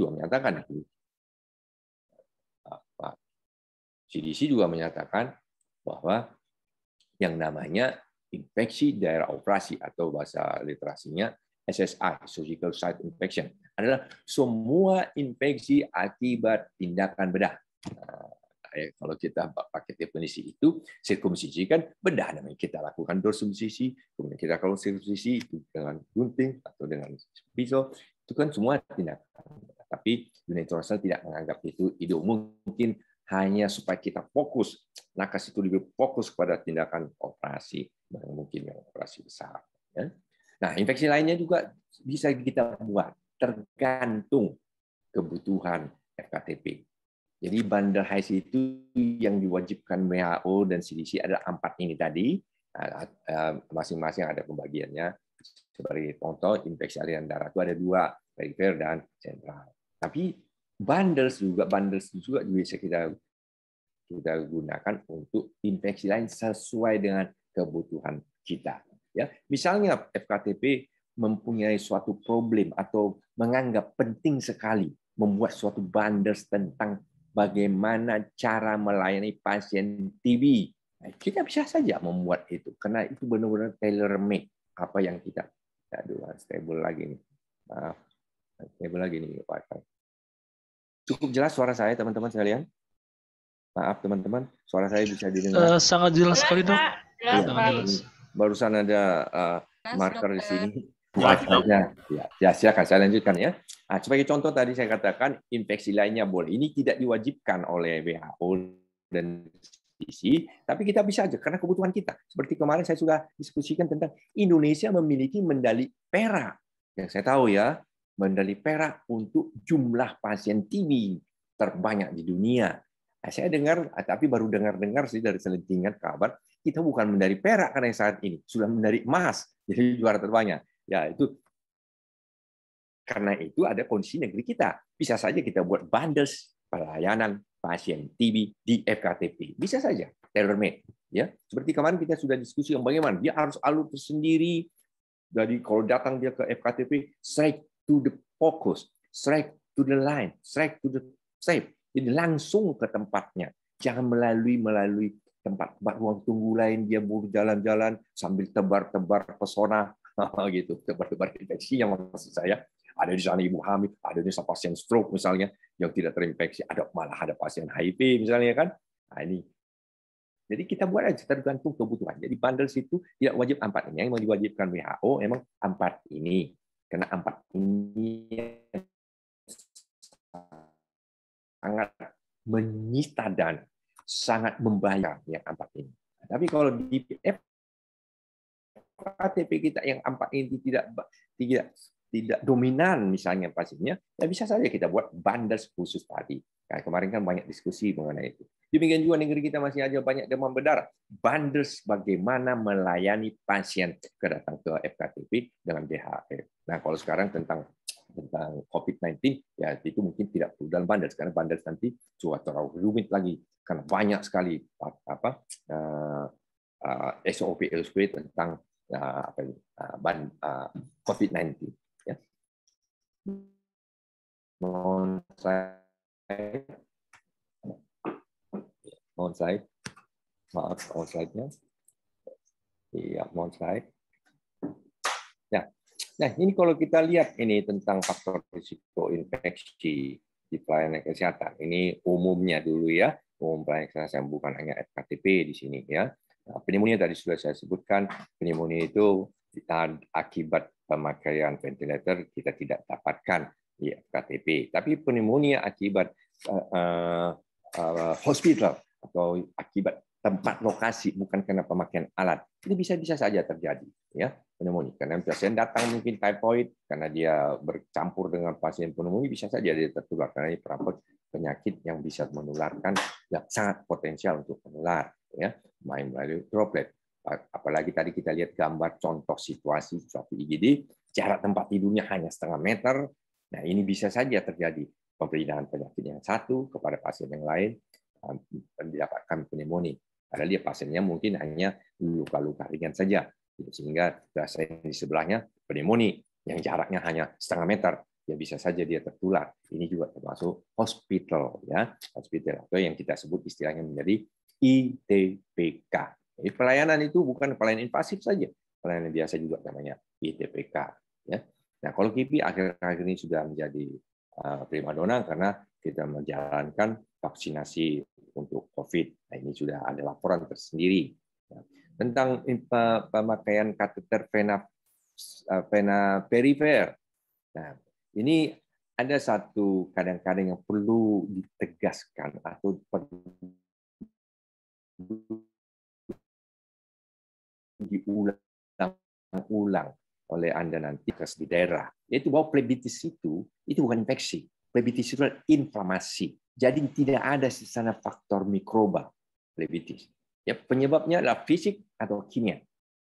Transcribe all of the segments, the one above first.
juga menyatakan itu. CDC juga menyatakan bahwa yang namanya infeksi daerah operasi atau bahasa literasinya SSI, surgical site infection, adalah semua infeksi akibat tindakan bedah. Nah, eh, kalau kita pakai definisi itu, sirkumsisi kan bedah namanya kita lakukan dorsumsisi, kemudian kita kalau sirkumsisi itu dengan gunting atau dengan pisau, itu kan semua tindakan tapi Universal tidak menganggap itu ide umum. Mungkin hanya supaya kita fokus. Nakes itu lebih fokus kepada tindakan operasi dan mungkin yang operasi besar. Ya. Nah, infeksi lainnya juga bisa kita buat tergantung kebutuhan FKTP. Jadi bandar high itu yang diwajibkan WHO dan CDC adalah empat ini tadi. Nah, eh, eh, masing-masing ada pembagiannya. Sebagai contoh, infeksi aliran darah itu ada dua, perifer dan sentral. Tapi bundles juga bundles juga bisa kita kita gunakan untuk infeksi lain sesuai dengan kebutuhan kita. Ya, misalnya FKTP mempunyai suatu problem atau menganggap penting sekali membuat suatu bundles tentang bagaimana cara melayani pasien TB. Nah, kita bisa saja membuat itu karena itu benar-benar tailor made apa yang kita aduh stable lagi nih. Maaf. Stable lagi nih pak Cukup jelas suara saya, teman-teman sekalian? Maaf, teman-teman. Suara saya bisa didengar. Uh, sangat jelas sekali, dok. Ya, Barusan ada uh, marker di sini. Ya, ya, ya, ya, silakan saya lanjutkan ya. Nah, sebagai contoh tadi saya katakan infeksi lainnya boleh. Ini tidak diwajibkan oleh WHO dan CDC tapi kita bisa aja karena kebutuhan kita. Seperti kemarin saya sudah diskusikan tentang Indonesia memiliki medali perak. Yang saya tahu ya, medali perak untuk jumlah pasien TB terbanyak di dunia. Eh, saya dengar, eh, tapi baru dengar-dengar sih dari selentingan kabar, kita bukan medali perak karena saat ini, sudah medali emas, jadi juara terbanyak. Ya itu karena itu ada kondisi negeri kita. Bisa saja kita buat bundles pelayanan pasien TB di FKTP. Bisa saja tailor made ya. Seperti kemarin kita sudah diskusi yang bagaimana dia harus alur tersendiri dari kalau datang dia ke FKTP saya to the focus, strike to the line, strike to the shape. Jadi langsung ke tempatnya. Jangan melalui-melalui tempat-tempat ruang tunggu lain, dia mau jalan jalan sambil tebar-tebar pesona. gitu Tebar-tebar infeksi. Yang maksud saya. Ada di sana ibu hamil, ada di sana pasien stroke misalnya yang tidak terinfeksi, ada malah ada pasien HIV misalnya kan. Nah, ini jadi kita buat aja tergantung kebutuhan. Jadi bandel situ tidak wajib empat ini. Yang diwajibkan WHO emang empat ini. Karena empat ini sangat menyita dan sangat membayar yang empat ini. Tapi kalau di KTP kita yang empat ini tidak tidak tidak dominan misalnya pasiennya, ya bisa saja kita buat bundles khusus tadi. Nah, kemarin kan banyak diskusi mengenai itu. Demikian juga negeri kita masih aja banyak demam berdarah. Bundles bagaimana melayani pasien ke ke FKTP dengan DHR. Nah, kalau sekarang tentang tentang COVID-19, ya itu mungkin tidak perlu dalam banders Karena banders nanti suatu terlalu rumit lagi. Karena banyak sekali apa uh, eh, uh, eh, SOP, SOP tentang uh, apa ini, uh, COVID-19 saya mohon saya Maaf, Mount Iya, mohon saya Nah, nah ini kalau kita lihat ini tentang faktor risiko infeksi di pelayanan kesehatan. Ini umumnya dulu ya, umum pelayanan kesehatan bukan hanya FKTP di sini ya. Nah, pneumonia tadi sudah saya sebutkan, pneumonia itu akibat pemakaian ventilator kita tidak dapatkan di FKTP. Tapi pneumonia akibat uh, uh, hospital atau akibat tempat lokasi bukan karena pemakaian alat ini bisa bisa saja terjadi ya pneumonia karena pasien datang mungkin typhoid karena dia bercampur dengan pasien pneumonia bisa saja dia tertular karena ini perabot penyakit yang bisa menularkan yang sangat potensial untuk menular ya main melalui droplet apalagi tadi kita lihat gambar contoh situasi suatu IGD, jarak tempat tidurnya hanya setengah meter. Nah, ini bisa saja terjadi pemberian penyakit yang satu kepada pasien yang lain mendapatkan pneumonia. Padahal dia pasiennya mungkin hanya luka-luka ringan saja, gitu. sehingga pasien di sebelahnya pneumonia yang jaraknya hanya setengah meter ya bisa saja dia tertular. Ini juga termasuk hospital ya, hospital atau yang kita sebut istilahnya menjadi ITPK jadi pelayanan itu bukan pelayanan pasif saja, pelayanan biasa juga namanya ITPK. Ya. Nah, kalau KPI akhir-akhir ini sudah menjadi eh, prima dona karena kita menjalankan vaksinasi untuk COVID. Nah, ini sudah ada laporan tersendiri ya. tentang eh, pemakaian kateter vena eh, vena perifer. Nah, ini ada satu kadang-kadang yang perlu ditegaskan atau perlu diulang-ulang oleh Anda nanti di daerah. Yaitu bahwa plebitis itu, itu bukan infeksi. Plebitis itu adalah inflamasi. Jadi tidak ada di sana faktor mikroba plebitis. Ya, penyebabnya adalah fisik atau kimia.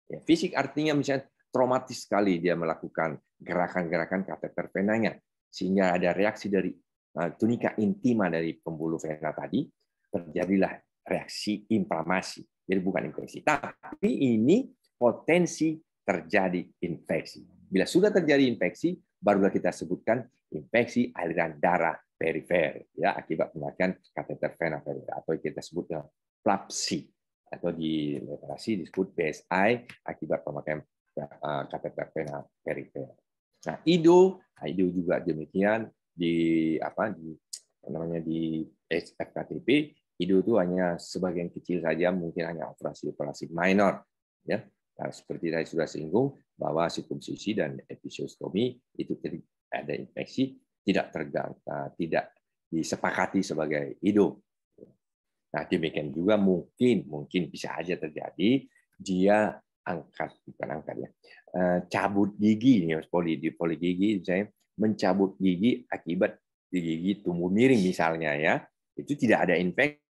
Ya, fisik artinya misalnya traumatis sekali dia melakukan gerakan-gerakan kateter venanya sehingga ada reaksi dari eh, tunika intima dari pembuluh vena tadi terjadilah reaksi inflamasi jadi bukan infeksi. Tapi ini potensi terjadi infeksi. Bila sudah terjadi infeksi, barulah kita sebutkan infeksi aliran darah perifer ya akibat pemakaian kateter vena perifer atau kita sebut dengan plapsi atau di literasi disebut PSI akibat pemakaian eh, kateter vena perifer. Nah, IDO, nah, IDO juga demikian di apa di namanya di FKTP IDO itu hanya sebagian kecil saja, mungkin hanya operasi-operasi minor. Ya, nah, seperti tadi sudah singgung bahwa sirkumsisi dan episiostomi itu ada infeksi tidak terganggu, eh, tidak disepakati sebagai IDO. Nah demikian juga mungkin mungkin bisa aja terjadi dia angkat bukan angkat ya eh, cabut gigi nih poli di poli gigi misalnya mencabut gigi akibat gigi tumbuh miring misalnya ya itu tidak ada infeksi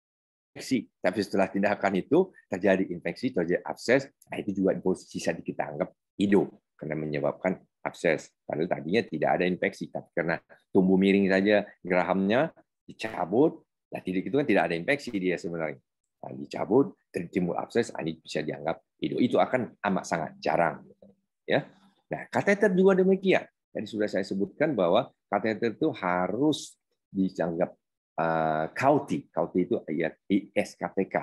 infeksi. Tapi setelah tindakan itu terjadi infeksi, terjadi abses, nah itu juga bisa kita anggap hidup karena menyebabkan abses. Padahal tadinya tidak ada infeksi, tapi karena tumbuh miring saja gerahamnya dicabut, nah tidak itu kan tidak ada infeksi dia sebenarnya. Nah, dicabut, timbul abses, nah ini bisa dianggap hidup. Itu akan amat sangat jarang. Ya. Nah, kateter juga demikian. Jadi sudah saya sebutkan bahwa kateter itu harus dianggap Eh, Kauti. Kauti itu ayat ISKTK.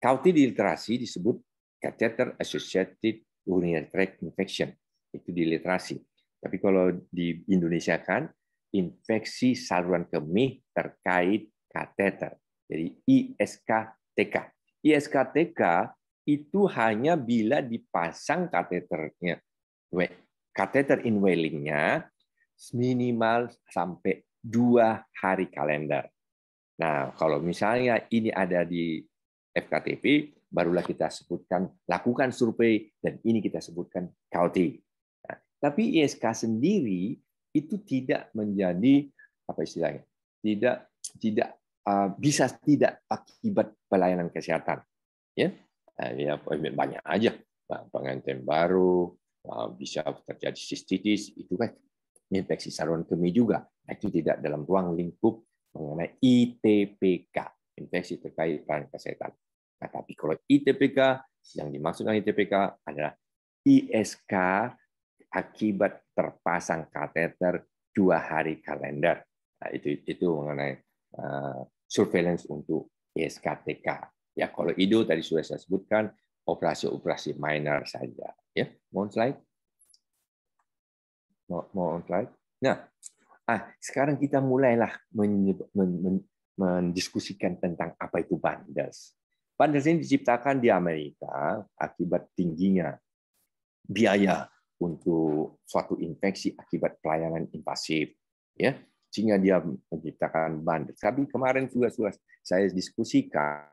Kauti literasi disebut catheter associated urinary tract infection. Itu di literasi. Tapi kalau di Indonesia kan infeksi saluran kemih terkait kateter. Jadi ISKTK. ISKTK itu hanya bila dipasang kateternya, kateter inwellingnya minimal sampai dua hari kalender. Nah, kalau misalnya ini ada di FKTP, barulah kita sebutkan lakukan survei dan ini kita sebutkan county. Nah, tapi ISK sendiri itu tidak menjadi apa istilahnya? Tidak tidak ah, bisa tidak akibat pelayanan kesehatan. Ya, ya banyak aja pengantin baru ah, bisa terjadi sistitis itu kan infeksi saluran kemih juga, itu tidak dalam ruang lingkup mengenai ITPK, infeksi terkait peran kesehatan. Nah, tapi kalau ITPK, yang dimaksudkan ITPK adalah ISK akibat terpasang kateter dua hari kalender. Nah, itu itu mengenai uh, surveillance untuk ISKTK. Ya, kalau IDO tadi sudah saya sebutkan operasi-operasi minor saja. Ya, mohon slide mau, mau on slide. Nah, ah, sekarang kita mulailah mendiskusikan tentang apa itu bandas. Bandas ini diciptakan di Amerika akibat tingginya biaya untuk suatu infeksi akibat pelayanan invasif, ya sehingga dia menciptakan banders. Tapi kemarin juga sudah saya diskusikan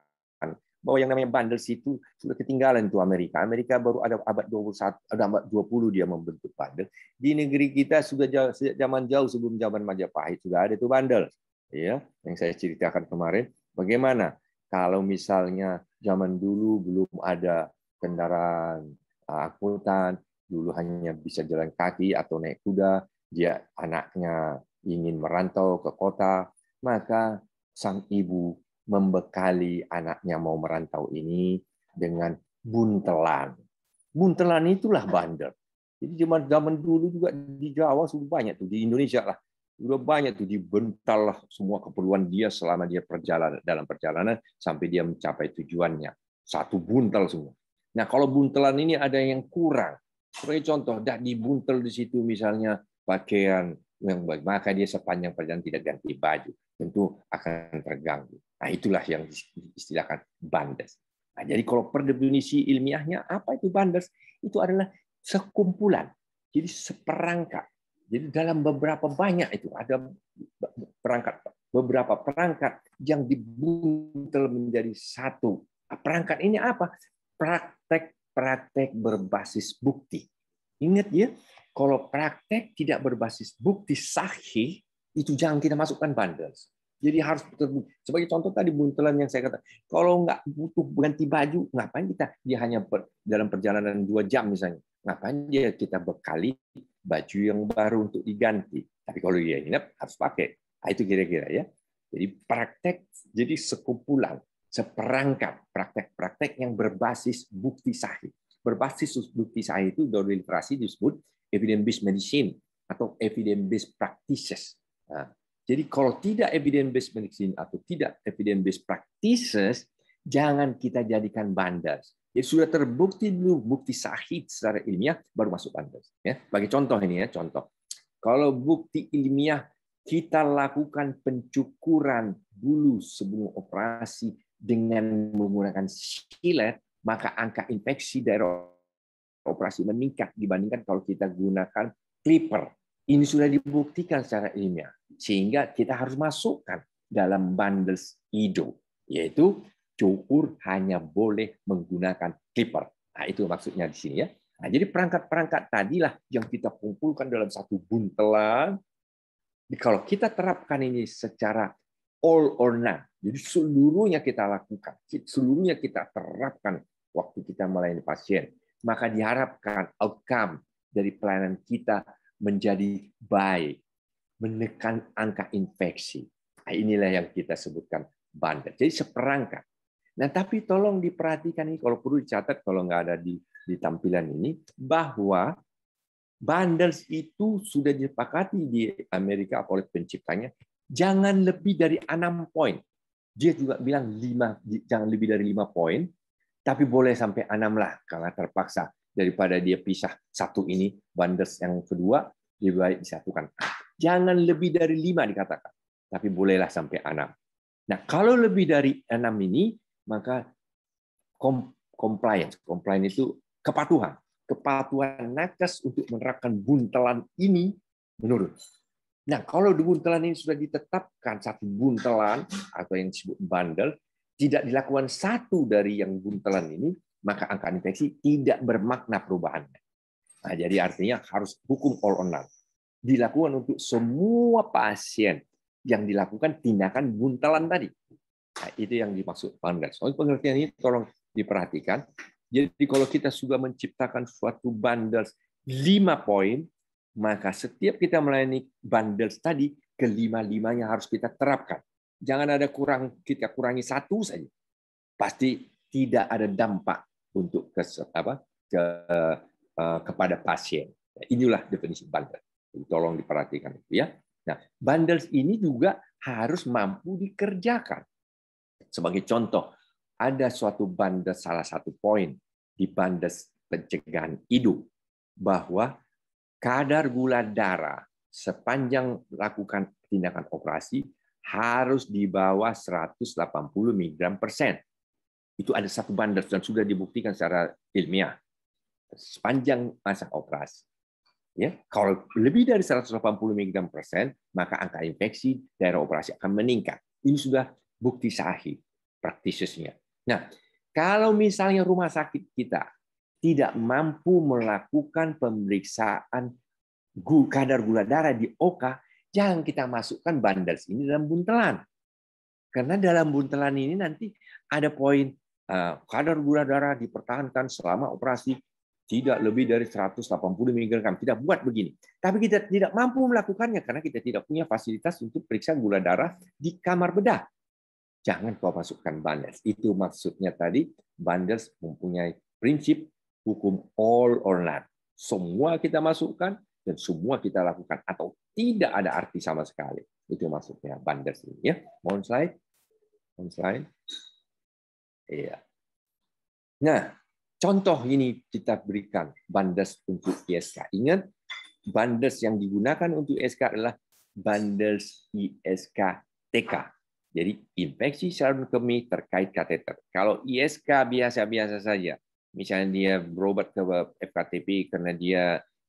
bahwa yang namanya bundles itu sudah ketinggalan itu Amerika. Amerika baru ada abad 21, ada abad 20 dia membentuk bundle. Di negeri kita sudah jauh, zaman jauh sebelum zaman Majapahit sudah ada itu bundle. Ya, yang saya ceritakan kemarin bagaimana kalau misalnya zaman dulu belum ada kendaraan uh, angkutan, dulu hanya bisa jalan kaki atau naik kuda, dia anaknya ingin merantau ke kota, maka sang ibu membekali anaknya mau merantau ini dengan buntelan. Buntelan itulah bandel. Jadi zaman zaman dulu juga di Jawa sudah banyak tuh di Indonesia lah sudah banyak tuh dibental lah semua keperluan dia selama dia perjalanan dalam perjalanan sampai dia mencapai tujuannya satu buntel semua. Nah kalau buntelan ini ada yang kurang, sebagai contoh dah dibuntel di situ misalnya pakaian yang baik maka dia sepanjang perjalanan tidak ganti baju tentu akan terganggu. Nah, itulah yang istilahkan banders. Nah, jadi kalau per definisi ilmiahnya apa itu banders? Itu adalah sekumpulan. Jadi seperangkat. Jadi dalam beberapa banyak itu ada perangkat beberapa perangkat yang dibuntel menjadi satu. Nah, perangkat ini apa? Praktek-praktek berbasis bukti. Ingat ya, kalau praktek tidak berbasis bukti sahih, itu jangan kita masukkan banders. Jadi harus terbukti. Sebagai contoh tadi buntelan yang saya kata, kalau nggak butuh ganti baju, ngapain kita? Dia hanya ber, dalam perjalanan dua jam misalnya. Ngapain dia kita bekali baju yang baru untuk diganti? Tapi kalau dia nginep harus pakai. Nah, itu kira-kira ya. Jadi praktek, jadi sekumpulan, seperangkat praktek-praktek yang berbasis bukti sahih. Berbasis bukti sahih itu dalam literasi disebut evidence-based medicine atau evidence-based practices. Nah, jadi kalau tidak evidence based medicine atau tidak evidence based practices, jangan kita jadikan bandar. Ya sudah terbukti dulu bukti sahih secara ilmiah baru masuk bandar. Ya, bagi contoh ini ya contoh. Kalau bukti ilmiah kita lakukan pencukuran bulu sebelum operasi dengan menggunakan skillet, maka angka infeksi dari operasi meningkat dibandingkan kalau kita gunakan clipper. Ini sudah dibuktikan secara ilmiah. Sehingga kita harus masukkan dalam bundles hijau, yaitu cukur hanya boleh menggunakan clipper. Nah, itu maksudnya di sini ya. Nah, jadi perangkat-perangkat tadilah yang kita kumpulkan dalam satu buntelan. Kalau kita terapkan ini secara all or none, jadi seluruhnya kita lakukan, seluruhnya kita terapkan waktu kita melayani pasien, maka diharapkan outcome dari pelayanan kita menjadi baik, menekan angka infeksi. Nah, inilah yang kita sebutkan bandar. Jadi seperangkat. Nah, tapi tolong diperhatikan ini kalau perlu dicatat kalau nggak ada di di tampilan ini bahwa bundles itu sudah disepakati di Amerika oleh penciptanya jangan lebih dari enam poin. Dia juga bilang 5 jangan lebih dari lima poin, tapi boleh sampai enam lah karena terpaksa daripada dia pisah satu ini bundles yang kedua lebih baik disatukan jangan lebih dari lima dikatakan, tapi bolehlah sampai enam. Nah, kalau lebih dari enam ini, maka compliance, compliance itu kepatuhan, kepatuhan nakes untuk menerapkan buntelan ini menurun. Nah, kalau buntelan ini sudah ditetapkan satu buntelan atau yang disebut bandel, tidak dilakukan satu dari yang buntelan ini, maka angka infeksi tidak bermakna perubahannya. Nah, jadi artinya harus hukum all on none dilakukan untuk semua pasien yang dilakukan tindakan buntalan tadi. Nah, itu yang dimaksud pandas. Soal pengertian ini tolong diperhatikan. Jadi kalau kita sudah menciptakan suatu bundles 5 poin, maka setiap kita melayani bundles tadi, kelima-limanya harus kita terapkan. Jangan ada kurang kita kurangi satu saja. Pasti tidak ada dampak untuk ke, apa, ke, uh, kepada pasien. Inilah definisi bundle. Tolong diperhatikan itu ya. Nah, bundles ini juga harus mampu dikerjakan. Sebagai contoh, ada suatu bundle salah satu poin di bundle pencegahan hidup bahwa kadar gula darah sepanjang lakukan tindakan operasi harus di bawah 180 mg persen. Itu ada satu bandar dan sudah dibuktikan secara ilmiah sepanjang masa operasi. Ya, kalau lebih dari 180 mg persen, maka angka infeksi daerah operasi akan meningkat. Ini sudah bukti sahih praktisnya. Nah, kalau misalnya rumah sakit kita tidak mampu melakukan pemeriksaan kadar gula darah di OKA, jangan kita masukkan banders ini dalam buntelan. Karena dalam buntelan ini nanti ada poin eh, kadar gula darah dipertahankan selama operasi tidak lebih dari 180 mg. Tidak buat begini. Tapi kita tidak mampu melakukannya karena kita tidak punya fasilitas untuk periksa gula darah di kamar bedah. Jangan kau masukkan bandar. Itu maksudnya tadi bandar mempunyai prinsip hukum all or none. Semua kita masukkan dan semua kita lakukan atau tidak ada arti sama sekali. Itu maksudnya bandar ini ya. Mohon slide. Mohon slide. Iya. Nah, Contoh ini kita berikan bandes untuk ISK. Ingat, bandes yang digunakan untuk ISK adalah bandes ISK TK. Jadi infeksi saluran kemih terkait kateter. Kalau ISK biasa-biasa saja, misalnya dia berobat ke FKTP karena dia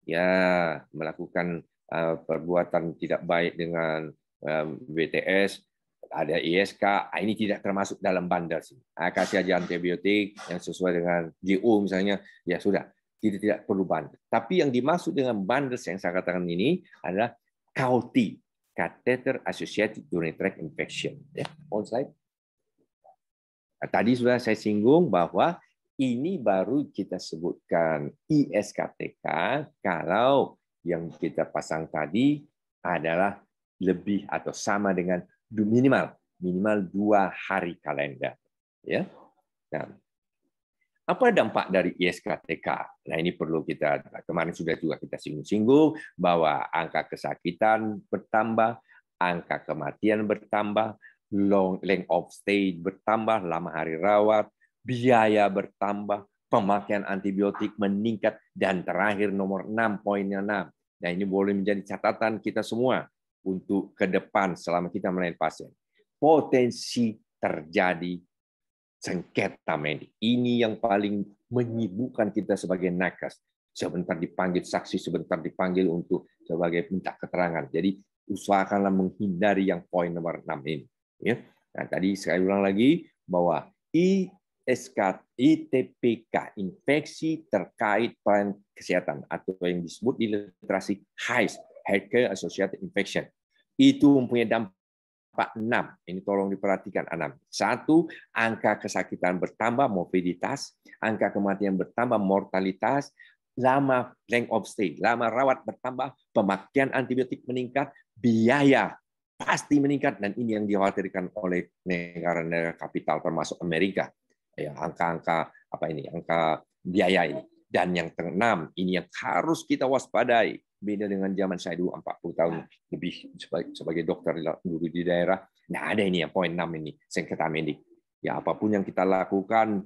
ya melakukan eh, perbuatan tidak baik dengan eh, BTS ada ISK, ah, ini tidak termasuk dalam bandar sih. Ah, kasih aja antibiotik yang sesuai dengan GU misalnya, ya sudah, tidak tidak perlu bandar. Tapi yang dimaksud dengan bandar yang saya katakan ini adalah KOT, catheter associated urinary tract infection. Ya, on slide. Nah, tadi sudah saya singgung bahwa ini baru kita sebutkan ISKTK kalau yang kita pasang tadi adalah lebih atau sama dengan minimal minimal dua hari kalender. Ya. Nah, apa dampak dari ISKTK? Nah ini perlu kita kemarin sudah juga kita singgung-singgung bahwa angka kesakitan bertambah, angka kematian bertambah, long length of stay bertambah, lama hari rawat, biaya bertambah, pemakaian antibiotik meningkat, dan terakhir nomor 6, poinnya 6. Nah ini boleh menjadi catatan kita semua untuk ke depan selama kita melayani pasien. Potensi terjadi sengketa medik. Ini yang paling menyibukkan kita sebagai nakes. Sebentar dipanggil saksi, sebentar dipanggil untuk sebagai minta keterangan. Jadi usahakanlah menghindari yang poin nomor 6 ini. Ya. Nah, tadi saya ulang lagi bahwa ISK, ITPK, infeksi terkait pelayanan kesehatan, atau yang disebut di literasi HICE, healthcare associated infection. Itu mempunyai dampak enam. Ini tolong diperhatikan enam. Satu, angka kesakitan bertambah morbiditas, angka kematian bertambah mortalitas, lama length of stay, lama rawat bertambah, pemakaian antibiotik meningkat, biaya pasti meningkat dan ini yang dikhawatirkan oleh negara-negara kapital termasuk Amerika. Ya, angka-angka apa ini? Angka biaya ini. Dan yang keenam, ini yang harus kita waspadai beda dengan zaman saya dulu 40 tahun ah. lebih sebagai, dokter dulu di daerah. Nah ada ini yang poin 6 ini, sengketa medik. Ya apapun yang kita lakukan,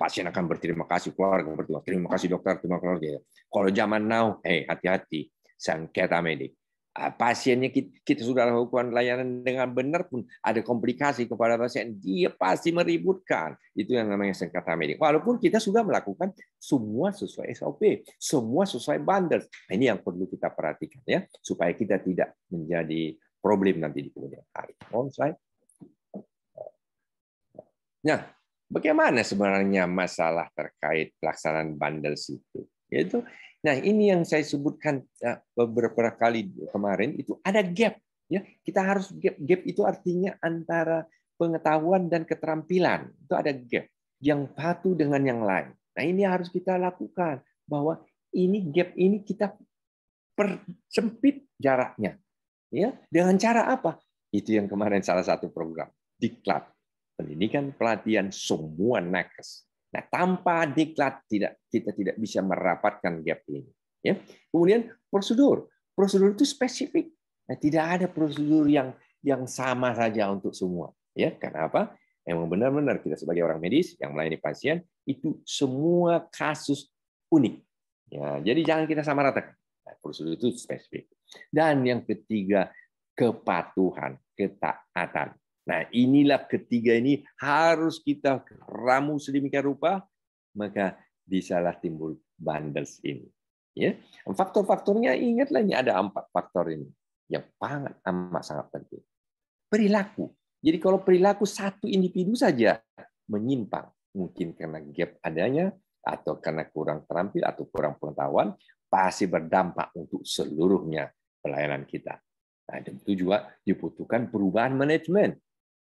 pasien akan berterima kasih, keluarga berterima kasih dokter, terima kasih Kalau zaman now, eh hey, hati-hati, sengketa medik. Ah, pasiennya kita, kita sudah lakukan layanan dengan benar pun ada komplikasi kepada pasien, dia pasti meributkan. Itu yang namanya sengketa medik. Walaupun kita sudah melakukan semua sesuai SOP, semua sesuai bandar. Nah, ini yang perlu kita perhatikan ya, supaya kita tidak menjadi problem nanti di kemudian hari. On slide. Nah, bagaimana sebenarnya masalah terkait pelaksanaan bandel itu? Yaitu Nah, ini yang saya sebutkan ya, beberapa kali kemarin itu ada gap ya. Kita harus gap. Gap itu artinya antara pengetahuan dan keterampilan. Itu ada gap yang satu dengan yang lain. Nah, ini harus kita lakukan bahwa ini gap ini kita persempit jaraknya. Ya, dengan cara apa? Itu yang kemarin salah satu program Diklat pendidikan pelatihan semua nakes Nah, tanpa diklat tidak kita tidak bisa merapatkan gap ini. Ya. Kemudian prosedur, prosedur itu spesifik. Nah, tidak ada prosedur yang yang sama saja untuk semua. Ya, karena apa? Emang benar-benar kita sebagai orang medis yang melayani pasien itu semua kasus unik. Ya, jadi jangan kita sama rata. Nah, prosedur itu spesifik. Dan yang ketiga kepatuhan, ketaatan. Nah, inilah ketiga ini harus kita ramu sedemikian rupa, maka bisalah timbul bundles ini. Ya, faktor-faktornya ingatlah ini ada empat faktor ini yang sangat amat sangat penting. Perilaku. Jadi kalau perilaku satu individu saja menyimpang, mungkin karena gap adanya atau karena kurang terampil atau kurang pengetahuan, pasti berdampak untuk seluruhnya pelayanan kita. Nah, itu juga dibutuhkan perubahan manajemen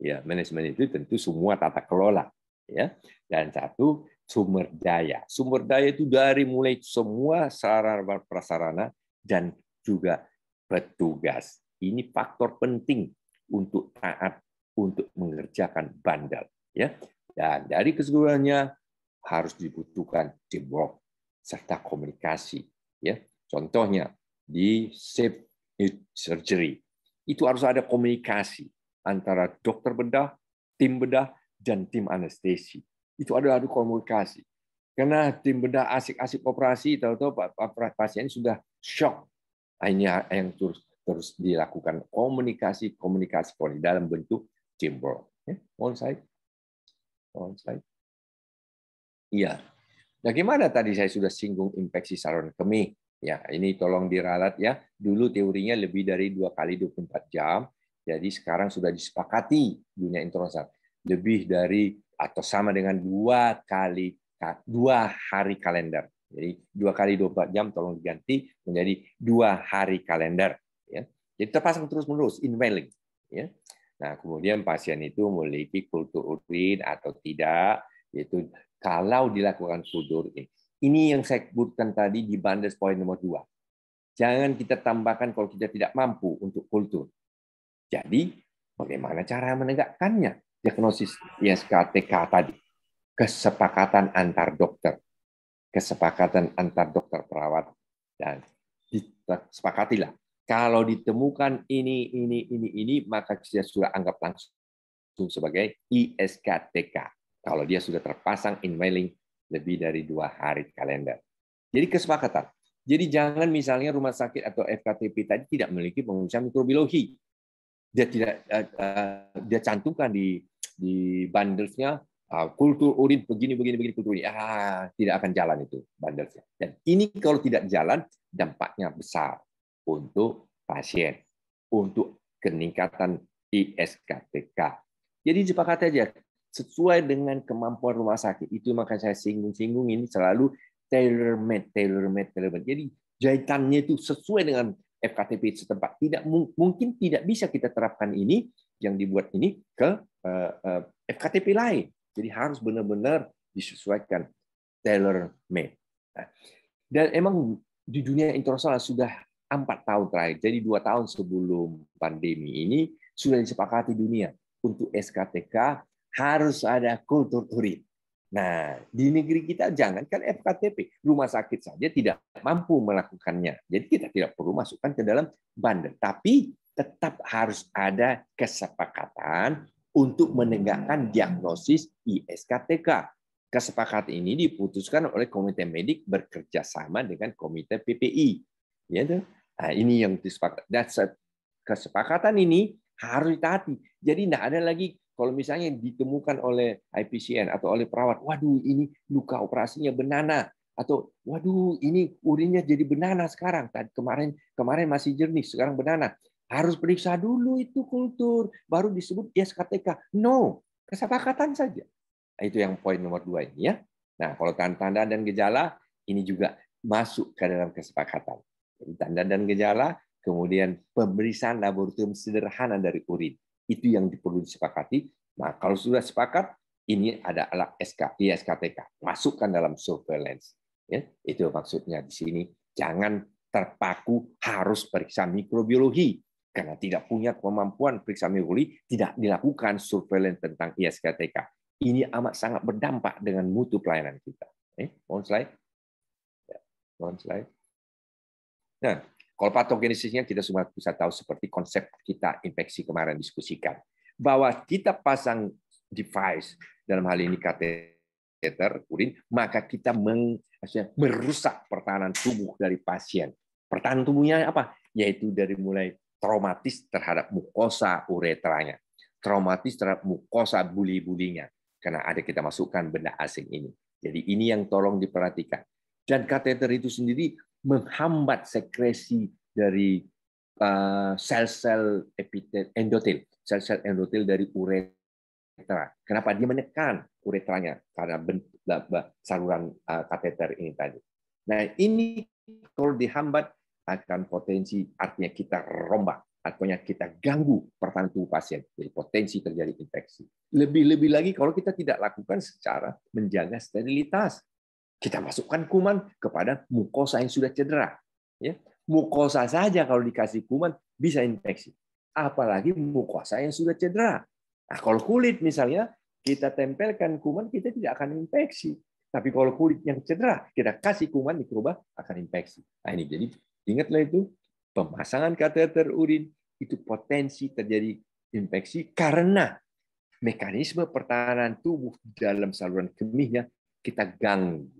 Ya, manajemen itu tentu semua tata kelola, ya. Dan satu sumber daya. Sumber daya itu dari mulai semua sarana prasarana dan juga petugas. Ini faktor penting untuk taat untuk mengerjakan bandel, ya. Dan dari keseluruhannya harus dibutuhkan teamwork serta komunikasi, ya. Contohnya di safe surgery itu harus ada komunikasi antara dokter bedah, tim bedah, dan tim anestesi. Itu adalah adu komunikasi. Karena tim bedah asik-asik operasi, tahu-tahu pasien sudah shock. Ini yang terus terus dilakukan komunikasi komunikasi komunikasi dalam bentuk teamwork. Ya, on site, on site. Iya. Nah, gimana tadi saya sudah singgung infeksi saluran kemih. Ya, ini tolong diralat ya. Dulu teorinya lebih dari dua kali 24 jam. Jadi sekarang sudah disepakati dunia internasional lebih dari atau sama dengan dua kali dua hari kalender. Jadi dua kali 24 jam tolong diganti menjadi dua hari kalender. Ya. Jadi terpasang terus menerus inveling. Ya. Nah kemudian pasien itu memiliki kultur urin atau tidak, yaitu kalau dilakukan kultur ini Ini yang saya sebutkan tadi di banders poin nomor dua. Jangan kita tambahkan kalau kita tidak mampu untuk kultur. Jadi, bagaimana cara menegakkannya? Diagnosis ISKTK tadi. Kesepakatan antar dokter. Kesepakatan antar dokter perawat. Dan disepakatilah. Kalau ditemukan ini, ini, ini, ini, maka dia sudah anggap langsung sebagai ISKTK. Kalau dia sudah terpasang in mailing lebih dari dua hari kalender. Jadi kesepakatan. Jadi jangan misalnya rumah sakit atau FKTP tadi tidak memiliki pengurusan mikrobiologi dia tidak uh, dia cantumkan di di bundlesnya uh, kultur urin begini begini begini kultur ini ah tidak akan jalan itu bundlesnya dan ini kalau tidak jalan dampaknya besar untuk pasien untuk peningkatan ISKTK jadi kata aja sesuai dengan kemampuan rumah sakit itu maka saya singgung-singgung ini selalu tailor made tailor made tailor made jadi jahitannya itu sesuai dengan FKTP setempat. Tidak mungkin tidak bisa kita terapkan ini yang dibuat ini ke eh, eh, FKTP lain. Jadi harus benar-benar disesuaikan tailor made. Nah, dan emang di dunia internasional sudah empat tahun terakhir, jadi dua tahun sebelum pandemi ini sudah disepakati dunia untuk SKTK harus ada kultur turis. Nah, di negeri kita jangan kan FKTP, rumah sakit saja tidak mampu melakukannya. Jadi kita tidak perlu masukkan ke dalam bander Tapi tetap harus ada kesepakatan untuk menegakkan diagnosis ISKTK. Kesepakatan ini diputuskan oleh komite medik bekerja sama dengan komite PPI. Ya, nah, ini yang disepakati. kesepakatan ini harus ditaati. Jadi tidak ada lagi kalau misalnya ditemukan oleh IPCN atau oleh perawat, waduh ini luka operasinya benana atau waduh ini urinnya jadi benana sekarang. Tadi Kemarin kemarin masih jernih, sekarang benana. Harus periksa dulu itu kultur, baru disebut SKTK. No, kesepakatan saja. Nah, itu yang poin nomor dua ini ya. Nah, kalau tanda-tanda dan gejala ini juga masuk ke dalam kesepakatan. Jadi tanda dan gejala, kemudian pemeriksaan laboratorium sederhana dari urin. Itu yang perlu disepakati. Nah, kalau sudah sepakat, ini ada alat SK, ISKTK. Masukkan dalam surveillance. Ya, itu maksudnya di sini. Jangan terpaku harus periksa mikrobiologi. Karena tidak punya kemampuan periksa mikrobiologi, tidak dilakukan surveillance tentang ISKTK. Ini amat sangat berdampak dengan mutu pelayanan kita. Eh, mohon slide. Ya, mohon slide. Nah, kalau patogenesisnya kita semua bisa tahu seperti konsep kita infeksi kemarin diskusikan bahwa kita pasang device dalam hal ini kateter urin maka kita meng, merusak pertahanan tubuh dari pasien. Pertahanan tubuhnya apa? Yaitu dari mulai traumatis terhadap mukosa uretranya, traumatis terhadap mukosa buli-bulinya karena ada kita masukkan benda asing ini. Jadi ini yang tolong diperhatikan. Dan kateter itu sendiri menghambat sekresi dari uh, sel-sel epitel endotel, sel-sel endotel dari uretra. Kenapa dia menekan uretranya karena bentuk saluran uh, kateter ini tadi. Nah, ini kalau dihambat akan potensi artinya kita rombak, artinya kita ganggu pertahanan tubuh pasien. Jadi potensi terjadi infeksi. Lebih-lebih lagi kalau kita tidak lakukan secara menjaga sterilitas. Kita masukkan kuman kepada mukosa yang sudah cedera. Ya. Mukosa saja kalau dikasih kuman bisa infeksi. Apalagi mukosa yang sudah cedera. Nah, kalau kulit misalnya, kita tempelkan kuman, kita tidak akan infeksi. Tapi kalau kulit yang cedera, kita kasih kuman mikroba akan infeksi. Nah, ini jadi ingatlah itu pemasangan kateter urin itu potensi terjadi infeksi karena mekanisme pertahanan tubuh dalam saluran kemihnya kita ganggu.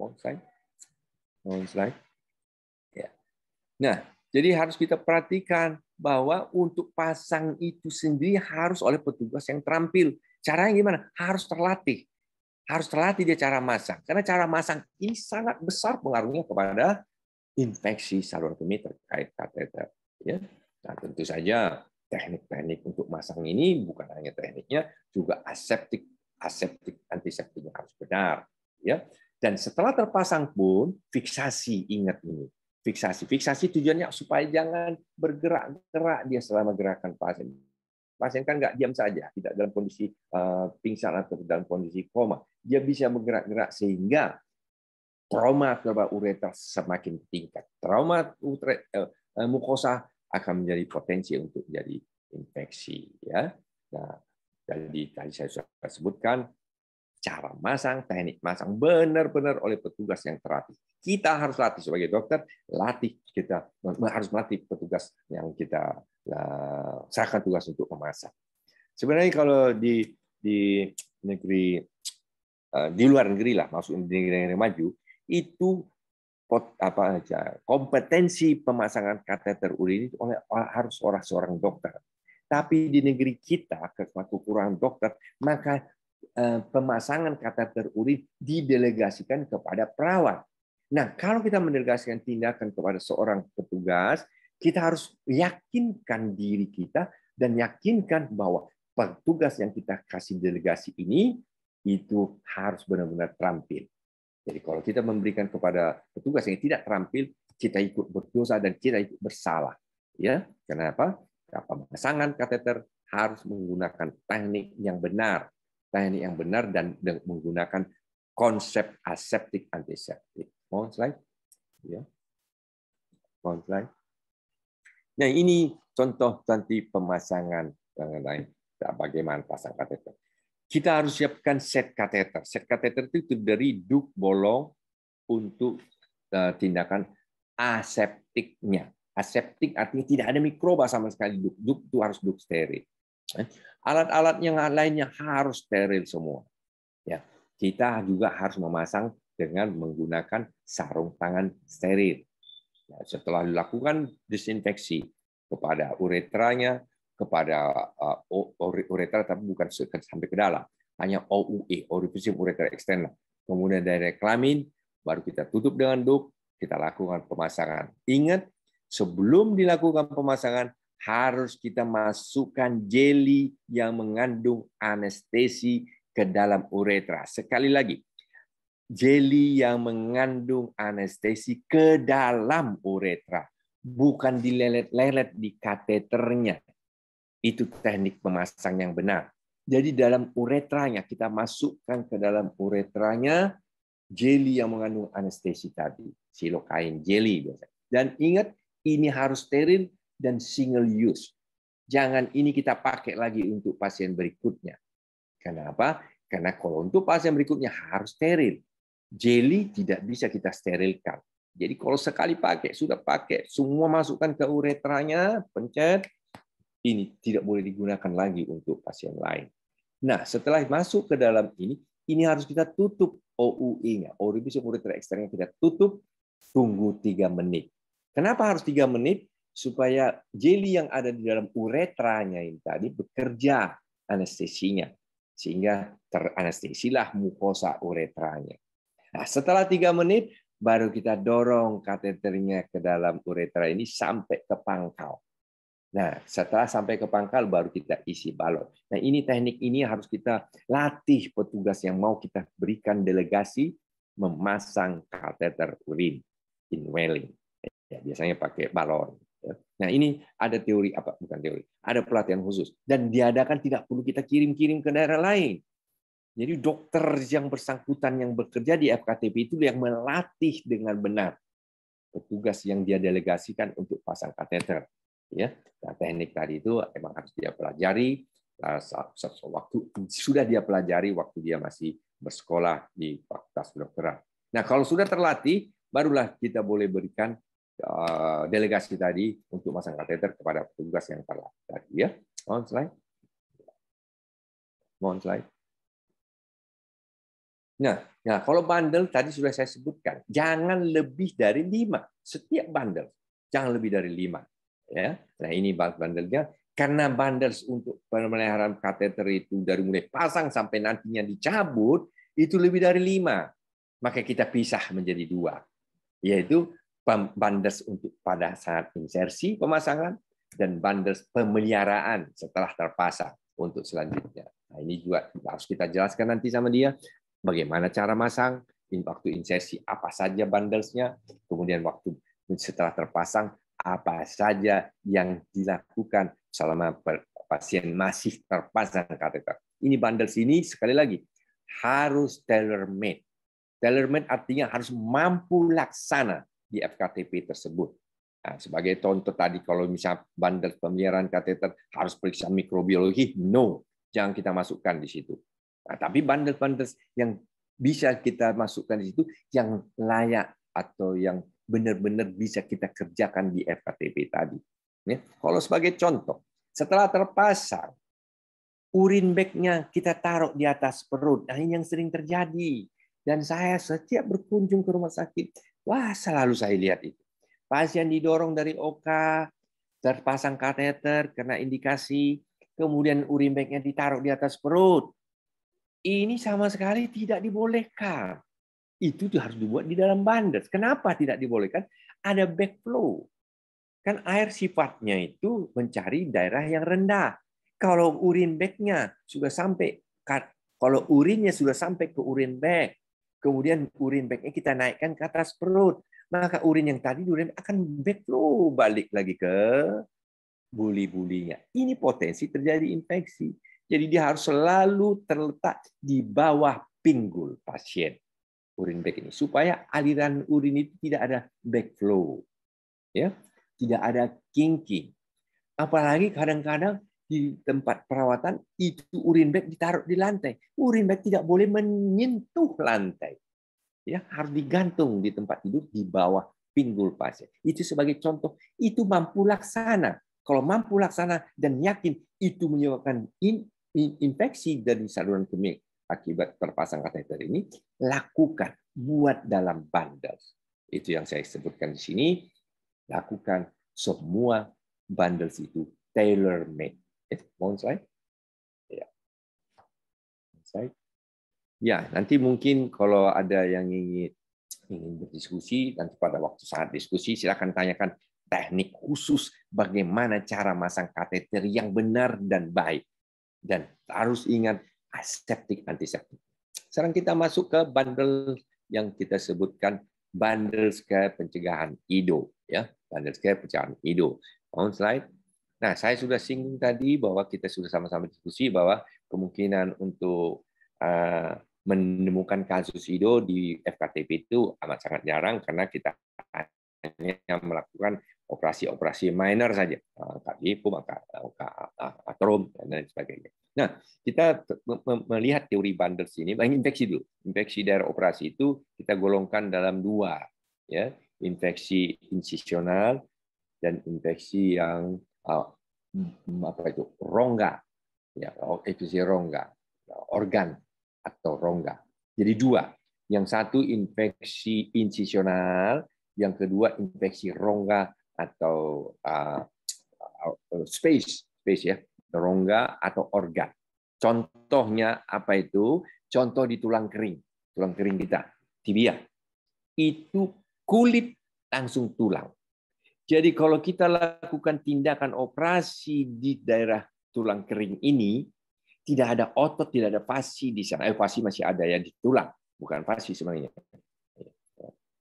One slide. One slide. Ya. Nah, jadi harus kita perhatikan bahwa untuk pasang itu sendiri harus oleh petugas yang terampil. Caranya gimana? Harus terlatih. Harus terlatih dia cara masang. Karena cara masang ini sangat besar pengaruhnya kepada infeksi saluran kemih terkait kateter. Ya. Nah, tentu saja teknik-teknik untuk masang ini bukan hanya tekniknya, juga aseptik aseptik antiseptiknya harus benar. Ya. Dan setelah terpasang pun fiksasi ingat ini. Fiksasi. Fiksasi tujuannya supaya jangan bergerak-gerak dia selama gerakan pasien. Pasien kan nggak diam saja, tidak dalam kondisi eh, pingsan atau dalam kondisi koma. Dia bisa bergerak-gerak sehingga trauma terhadap ureter semakin tingkat. Trauma utre, eh, eh, mukosa akan menjadi potensi untuk jadi infeksi. Ya. Nah, jadi tadi saya sudah sebutkan cara masang, teknik masang benar-benar oleh petugas yang terlatih. Kita harus latih sebagai dokter, latih kita harus melatih petugas yang kita eh, serahkan tugas untuk memasang. Sebenarnya kalau di di negeri eh, di luar negeri lah, di negeri-negeri maju, itu pot, apa aja kompetensi pemasangan kateter urin itu oleh harus orang seorang dokter. Tapi di negeri kita kekurangan dokter, maka Eh, pemasangan kateter urin didelegasikan kepada perawat. Nah, kalau kita mendelegasikan tindakan kepada seorang petugas, kita harus yakinkan diri kita dan yakinkan bahwa petugas yang kita kasih delegasi ini itu harus benar-benar terampil. Jadi kalau kita memberikan kepada petugas yang tidak terampil, kita ikut berdosa dan kita ikut bersalah. Ya, kenapa? Karena pemasangan kateter harus menggunakan teknik yang benar. Layanan yang benar dan menggunakan konsep aseptik antiseptik. Mohon slide. Ya. Mohon slide. Nah, ini contoh nanti pemasangan mengenai bagaimana pasang kateter. Kita harus siapkan set kateter. Set kateter itu dari duk bolong untuk eh, tindakan aseptiknya. Aseptik artinya tidak ada mikroba sama sekali duk. Duk itu harus duk steril. Eh, alat-alat yang lainnya harus steril semua. Ya, kita juga harus memasang dengan menggunakan sarung tangan steril. Nah, setelah dilakukan disinfeksi kepada uretranya, kepada uh, eh, uretra tapi bukan sampai ke dalam, hanya OUE, orifisium uretra eksternal. Kemudian dari kelamin baru kita tutup dengan dop, kita lakukan pemasangan. Ingat, sebelum dilakukan pemasangan harus kita masukkan jeli yang mengandung anestesi ke dalam uretra. Sekali lagi, jeli yang mengandung anestesi ke dalam uretra, bukan dilelet-lelet di kateternya. Itu teknik pemasang yang benar. Jadi dalam uretranya kita masukkan ke dalam uretranya jeli yang mengandung anestesi tadi, silokain jeli Dan ingat ini harus steril dan single use. Jangan ini kita pakai lagi untuk pasien berikutnya. Kenapa? Karena kalau untuk pasien berikutnya harus steril. jelly tidak bisa kita sterilkan. Jadi kalau sekali pakai, sudah pakai, semua masukkan ke uretranya, pencet, ini tidak boleh digunakan lagi untuk pasien lain. Nah, setelah masuk ke dalam ini, ini harus kita tutup OUI-nya, orifice uretra eksternya kita tutup, tunggu 3 menit. Kenapa harus 3 menit? supaya jeli yang ada di dalam uretranya ini tadi bekerja anestesinya sehingga teranestesilah mukosa uretranya. Nah, setelah tiga menit baru kita dorong kateternya ke dalam uretra ini sampai ke pangkal. Nah, setelah sampai ke pangkal baru kita isi balon. Nah, ini teknik ini harus kita latih petugas yang mau kita berikan delegasi memasang kateter urin inwelling. Ya, biasanya pakai balon. Ya. Nah ini ada teori apa bukan teori, ada pelatihan khusus dan diadakan tidak perlu kita kirim-kirim ke daerah lain. Jadi dokter yang bersangkutan yang bekerja di FKTP itu yang melatih dengan benar petugas yang dia delegasikan untuk pasang kateter. Ya, nah, teknik tadi itu emang harus dia pelajari. Nah, waktu sudah dia pelajari waktu dia masih bersekolah di fakultas kedokteran. Nah, kalau sudah terlatih, barulah kita boleh berikan Eh, delegasi tadi untuk masang kateter kepada petugas yang tadi ya. Mohon slide. Mohon slide. Nah, nah, kalau bundle tadi sudah saya sebutkan, jangan lebih dari lima setiap bundle. Jangan lebih dari lima. Ya. Nah, ini bundle-nya. Karena bundles untuk pemeliharaan kateter itu dari mulai pasang sampai nantinya dicabut, itu lebih dari lima. Maka kita pisah menjadi dua. Yaitu banders untuk pada saat insersi pemasangan, dan banders pemeliharaan setelah terpasang untuk selanjutnya. Nah, ini juga harus kita jelaskan nanti sama dia bagaimana cara masang, waktu insersi apa saja bandersnya, kemudian waktu setelah terpasang apa saja yang dilakukan selama pasien masih terpasang kateter. Ini banders ini sekali lagi harus tailor made. Tailor made artinya harus mampu laksana di FKTP tersebut. Nah, sebagai contoh tadi kalau misalnya bandel pemeliharaan kateter harus periksa mikrobiologi, no, jangan kita masukkan di situ. Nah, tapi bandel-bandel yang bisa kita masukkan di situ yang layak atau yang benar-benar bisa kita kerjakan di FKTP tadi. Ya, kalau sebagai contoh, setelah terpasang, urin bagnya kita taruh di atas perut. Nah, ini yang sering terjadi. Dan saya setiap berkunjung ke rumah sakit, Wah, selalu saya lihat itu. Pasien didorong dari OKA, terpasang kateter, kena indikasi, kemudian urin bagnya ditaruh di atas perut. Ini sama sekali tidak dibolehkan. Itu harus dibuat di dalam bandes. Kenapa tidak dibolehkan? Ada backflow. Kan air sifatnya itu mencari daerah yang rendah. Kalau urin bagnya sudah sampai, kalau urinnya sudah sampai ke urin bag, Kemudian urin backnya kita naikkan ke atas perut. Maka urin yang tadi urin akan backflow balik lagi ke buli-bulinya. Ini potensi terjadi infeksi. Jadi dia harus selalu terletak di bawah pinggul pasien urin back ini supaya aliran urin itu tidak ada backflow. Ya, tidak ada kinking. Apalagi kadang-kadang di tempat perawatan itu urin bag ditaruh di lantai. Urin bag tidak boleh menyentuh lantai. Ya, harus digantung di tempat tidur di bawah pinggul pasien. Itu sebagai contoh, itu mampu laksana. Kalau mampu laksana dan yakin itu menyebabkan in, in, infeksi dari saluran kemih akibat terpasang kateter ini, lakukan, buat dalam bandel. Itu yang saya sebutkan di sini. Lakukan semua bandel itu tailor made eh mau ya slide ya nanti mungkin kalau ada yang ingin ingin berdiskusi nanti pada waktu saat diskusi silakan tanyakan teknik khusus bagaimana cara masang kateter yang benar dan baik dan harus ingat aseptik antiseptik. Sekarang kita masuk ke bundle yang kita sebutkan bundle scare pencegahan IDO ya, bundle scare pencegahan IDO. On slide. Nah, saya sudah singgung tadi bahwa kita sudah sama-sama diskusi bahwa kemungkinan untuk uh, menemukan kasus IDO di FKTP itu amat sangat jarang karena kita hanya melakukan operasi-operasi minor saja, angka eh, IPUM, angka atrom, dan lain sebagainya. Nah, kita melihat teori bundles ini, infeksi dulu. Infeksi dari operasi itu kita golongkan dalam dua, ya, infeksi insisional dan infeksi yang Oh, hmm, apa itu rongga ya efisiensi oh, rongga organ atau rongga jadi dua yang satu infeksi insisional yang kedua infeksi rongga atau uh, space space ya rongga atau organ contohnya apa itu contoh di tulang kering tulang kering kita tibia itu kulit langsung tulang jadi kalau kita lakukan tindakan operasi di daerah tulang kering ini, tidak ada otot, tidak ada fasi di sana. Eh, fasi masih ada ya di tulang, bukan fasi sebenarnya.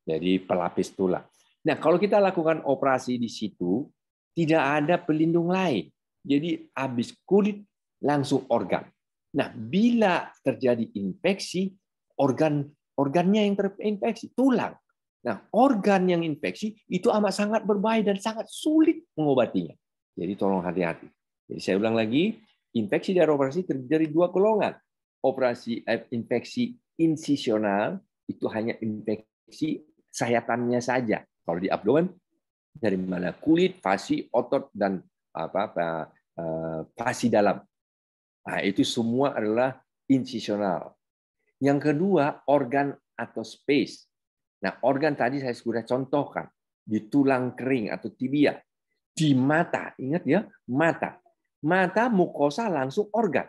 Jadi pelapis tulang. Nah, kalau kita lakukan operasi di situ, tidak ada pelindung lain. Jadi habis kulit langsung organ. Nah, bila terjadi infeksi, organ organnya yang terinfeksi, tulang. Nah, organ yang infeksi itu amat sangat berbahaya dan sangat sulit mengobatinya. Jadi tolong hati-hati. Jadi saya ulang lagi, infeksi dari operasi terdiri dari dua golongan. Operasi eh, infeksi insisional itu hanya infeksi sayatannya saja. Kalau di abdomen dari mana kulit, fasi, otot dan apa, apa eh, fasi dalam. Nah, itu semua adalah insisional. Yang kedua, organ atau space Nah, organ tadi saya sudah contohkan di tulang kering atau tibia, di mata, ingat ya, mata. Mata mukosa langsung organ.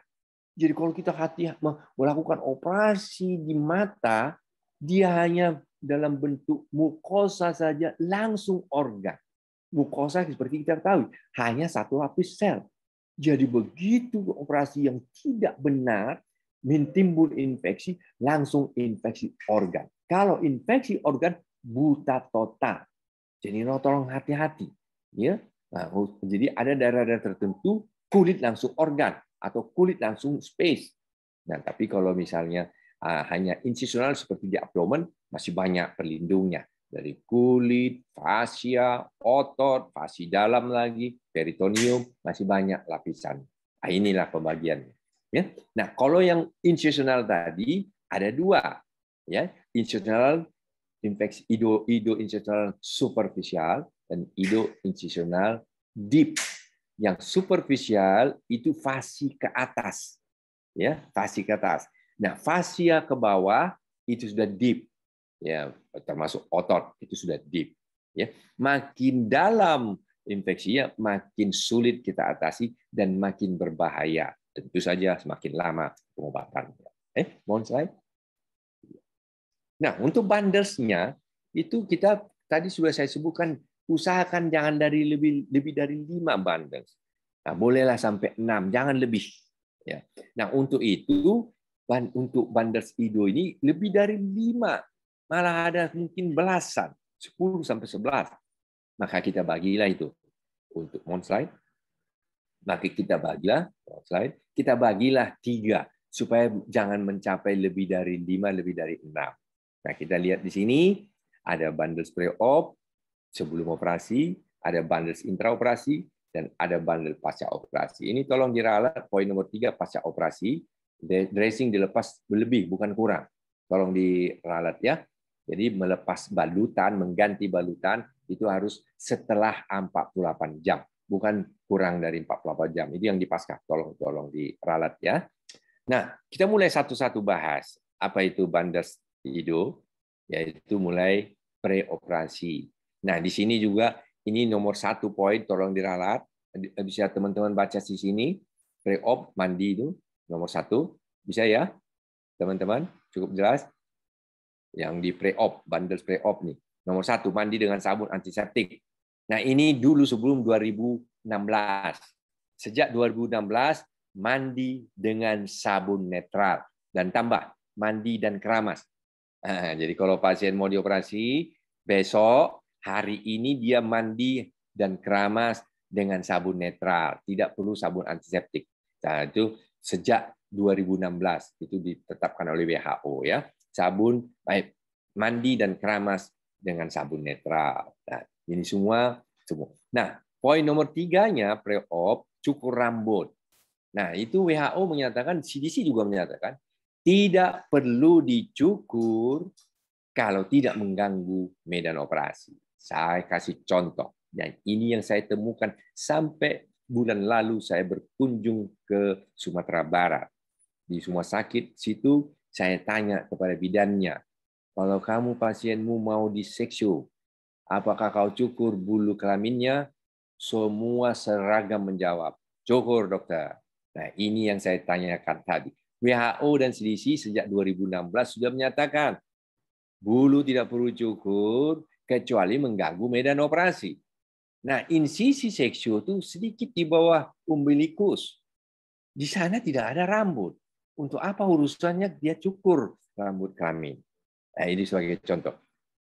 Jadi kalau kita hati melakukan operasi di mata, dia hanya dalam bentuk mukosa saja langsung organ. Mukosa seperti kita tahu hanya satu lapis sel. Jadi begitu operasi yang tidak benar, timbul infeksi, langsung infeksi organ. Kalau infeksi organ buta total. Jadi tolong hati-hati. Ya. Nah, jadi ada daerah-daerah tertentu kulit langsung organ atau kulit langsung space. Nah, tapi kalau misalnya ah, hanya insisional seperti di abdomen masih banyak perlindungnya dari kulit, fascia, otot, fascia dalam lagi, peritoneum masih banyak lapisan. Nah, inilah pembagiannya. Ya. Nah, kalau yang insisional tadi ada dua, ya incisional infeksi ido ido incisional superficial dan ido incisional deep. Yang superficial itu fasi ke atas, ya fasi ke atas. Nah fasia ke bawah itu sudah deep, ya termasuk otot itu sudah deep. Ya makin dalam infeksinya makin sulit kita atasi dan makin berbahaya. Tentu saja semakin lama pengobatan. Eh, mohon slide. Nah, untuk bundlesnya itu kita tadi sudah saya sebutkan usahakan jangan dari lebih lebih dari lima bundles. Nah, bolehlah sampai enam, jangan lebih. Ya. Nah, untuk itu untuk bundles IDO ini lebih dari lima, malah ada mungkin belasan, sepuluh sampai sebelas Maka kita bagilah itu untuk monslide. Maka kita bagilah monslide, kita bagilah tiga supaya jangan mencapai lebih dari lima, lebih dari enam. Nah, kita lihat di sini ada bundles pre-op sebelum operasi, ada bundles intraoperasi, dan ada bundle pasca operasi. Ini tolong diralat poin nomor tiga pasca operasi, dressing dilepas lebih bukan kurang. Tolong diralat ya. Jadi melepas balutan, mengganti balutan itu harus setelah 48 jam, bukan kurang dari 48 jam. Itu yang di Tolong tolong diralat ya. Nah, kita mulai satu-satu bahas apa itu bundles hidup, yaitu mulai preoperasi. Nah, di sini juga ini nomor satu poin, tolong diralat. Bisa teman-teman baca di sini, pre-op, mandi itu nomor satu. Bisa ya, teman-teman? Cukup jelas? Yang di pre-op, bandel pre-op nih. Nomor satu, mandi dengan sabun antiseptik. Nah, ini dulu sebelum 2016. Sejak 2016, mandi dengan sabun netral. Dan tambah, mandi dan keramas. Eh, jadi kalau pasien mau dioperasi, besok hari ini dia mandi dan keramas dengan sabun netral, tidak perlu sabun antiseptik. Nah, itu sejak 2016 itu ditetapkan oleh WHO ya. Sabun baik mandi dan keramas dengan sabun netral. Nah, ini semua semua. Nah, poin nomor tiganya pre-op cukur rambut. Nah, itu WHO menyatakan, CDC juga menyatakan tidak perlu dicukur kalau tidak mengganggu medan operasi. Saya kasih contoh. Dan ya, ini yang saya temukan sampai bulan lalu saya berkunjung ke Sumatera Barat. Di rumah sakit situ saya tanya kepada bidannya, kalau kamu pasienmu mau diseksio apakah kau cukur bulu kelaminnya? Semua seragam menjawab, cukur dokter. Nah ini yang saya tanyakan tadi. WHO dan CDC sejak 2016 sudah menyatakan bulu tidak perlu cukur kecuali mengganggu medan operasi. Nah, insisi seksual itu sedikit di bawah umbilikus. Di sana tidak ada rambut. Untuk apa urusannya dia cukur rambut kelamin? Nah, ini sebagai contoh.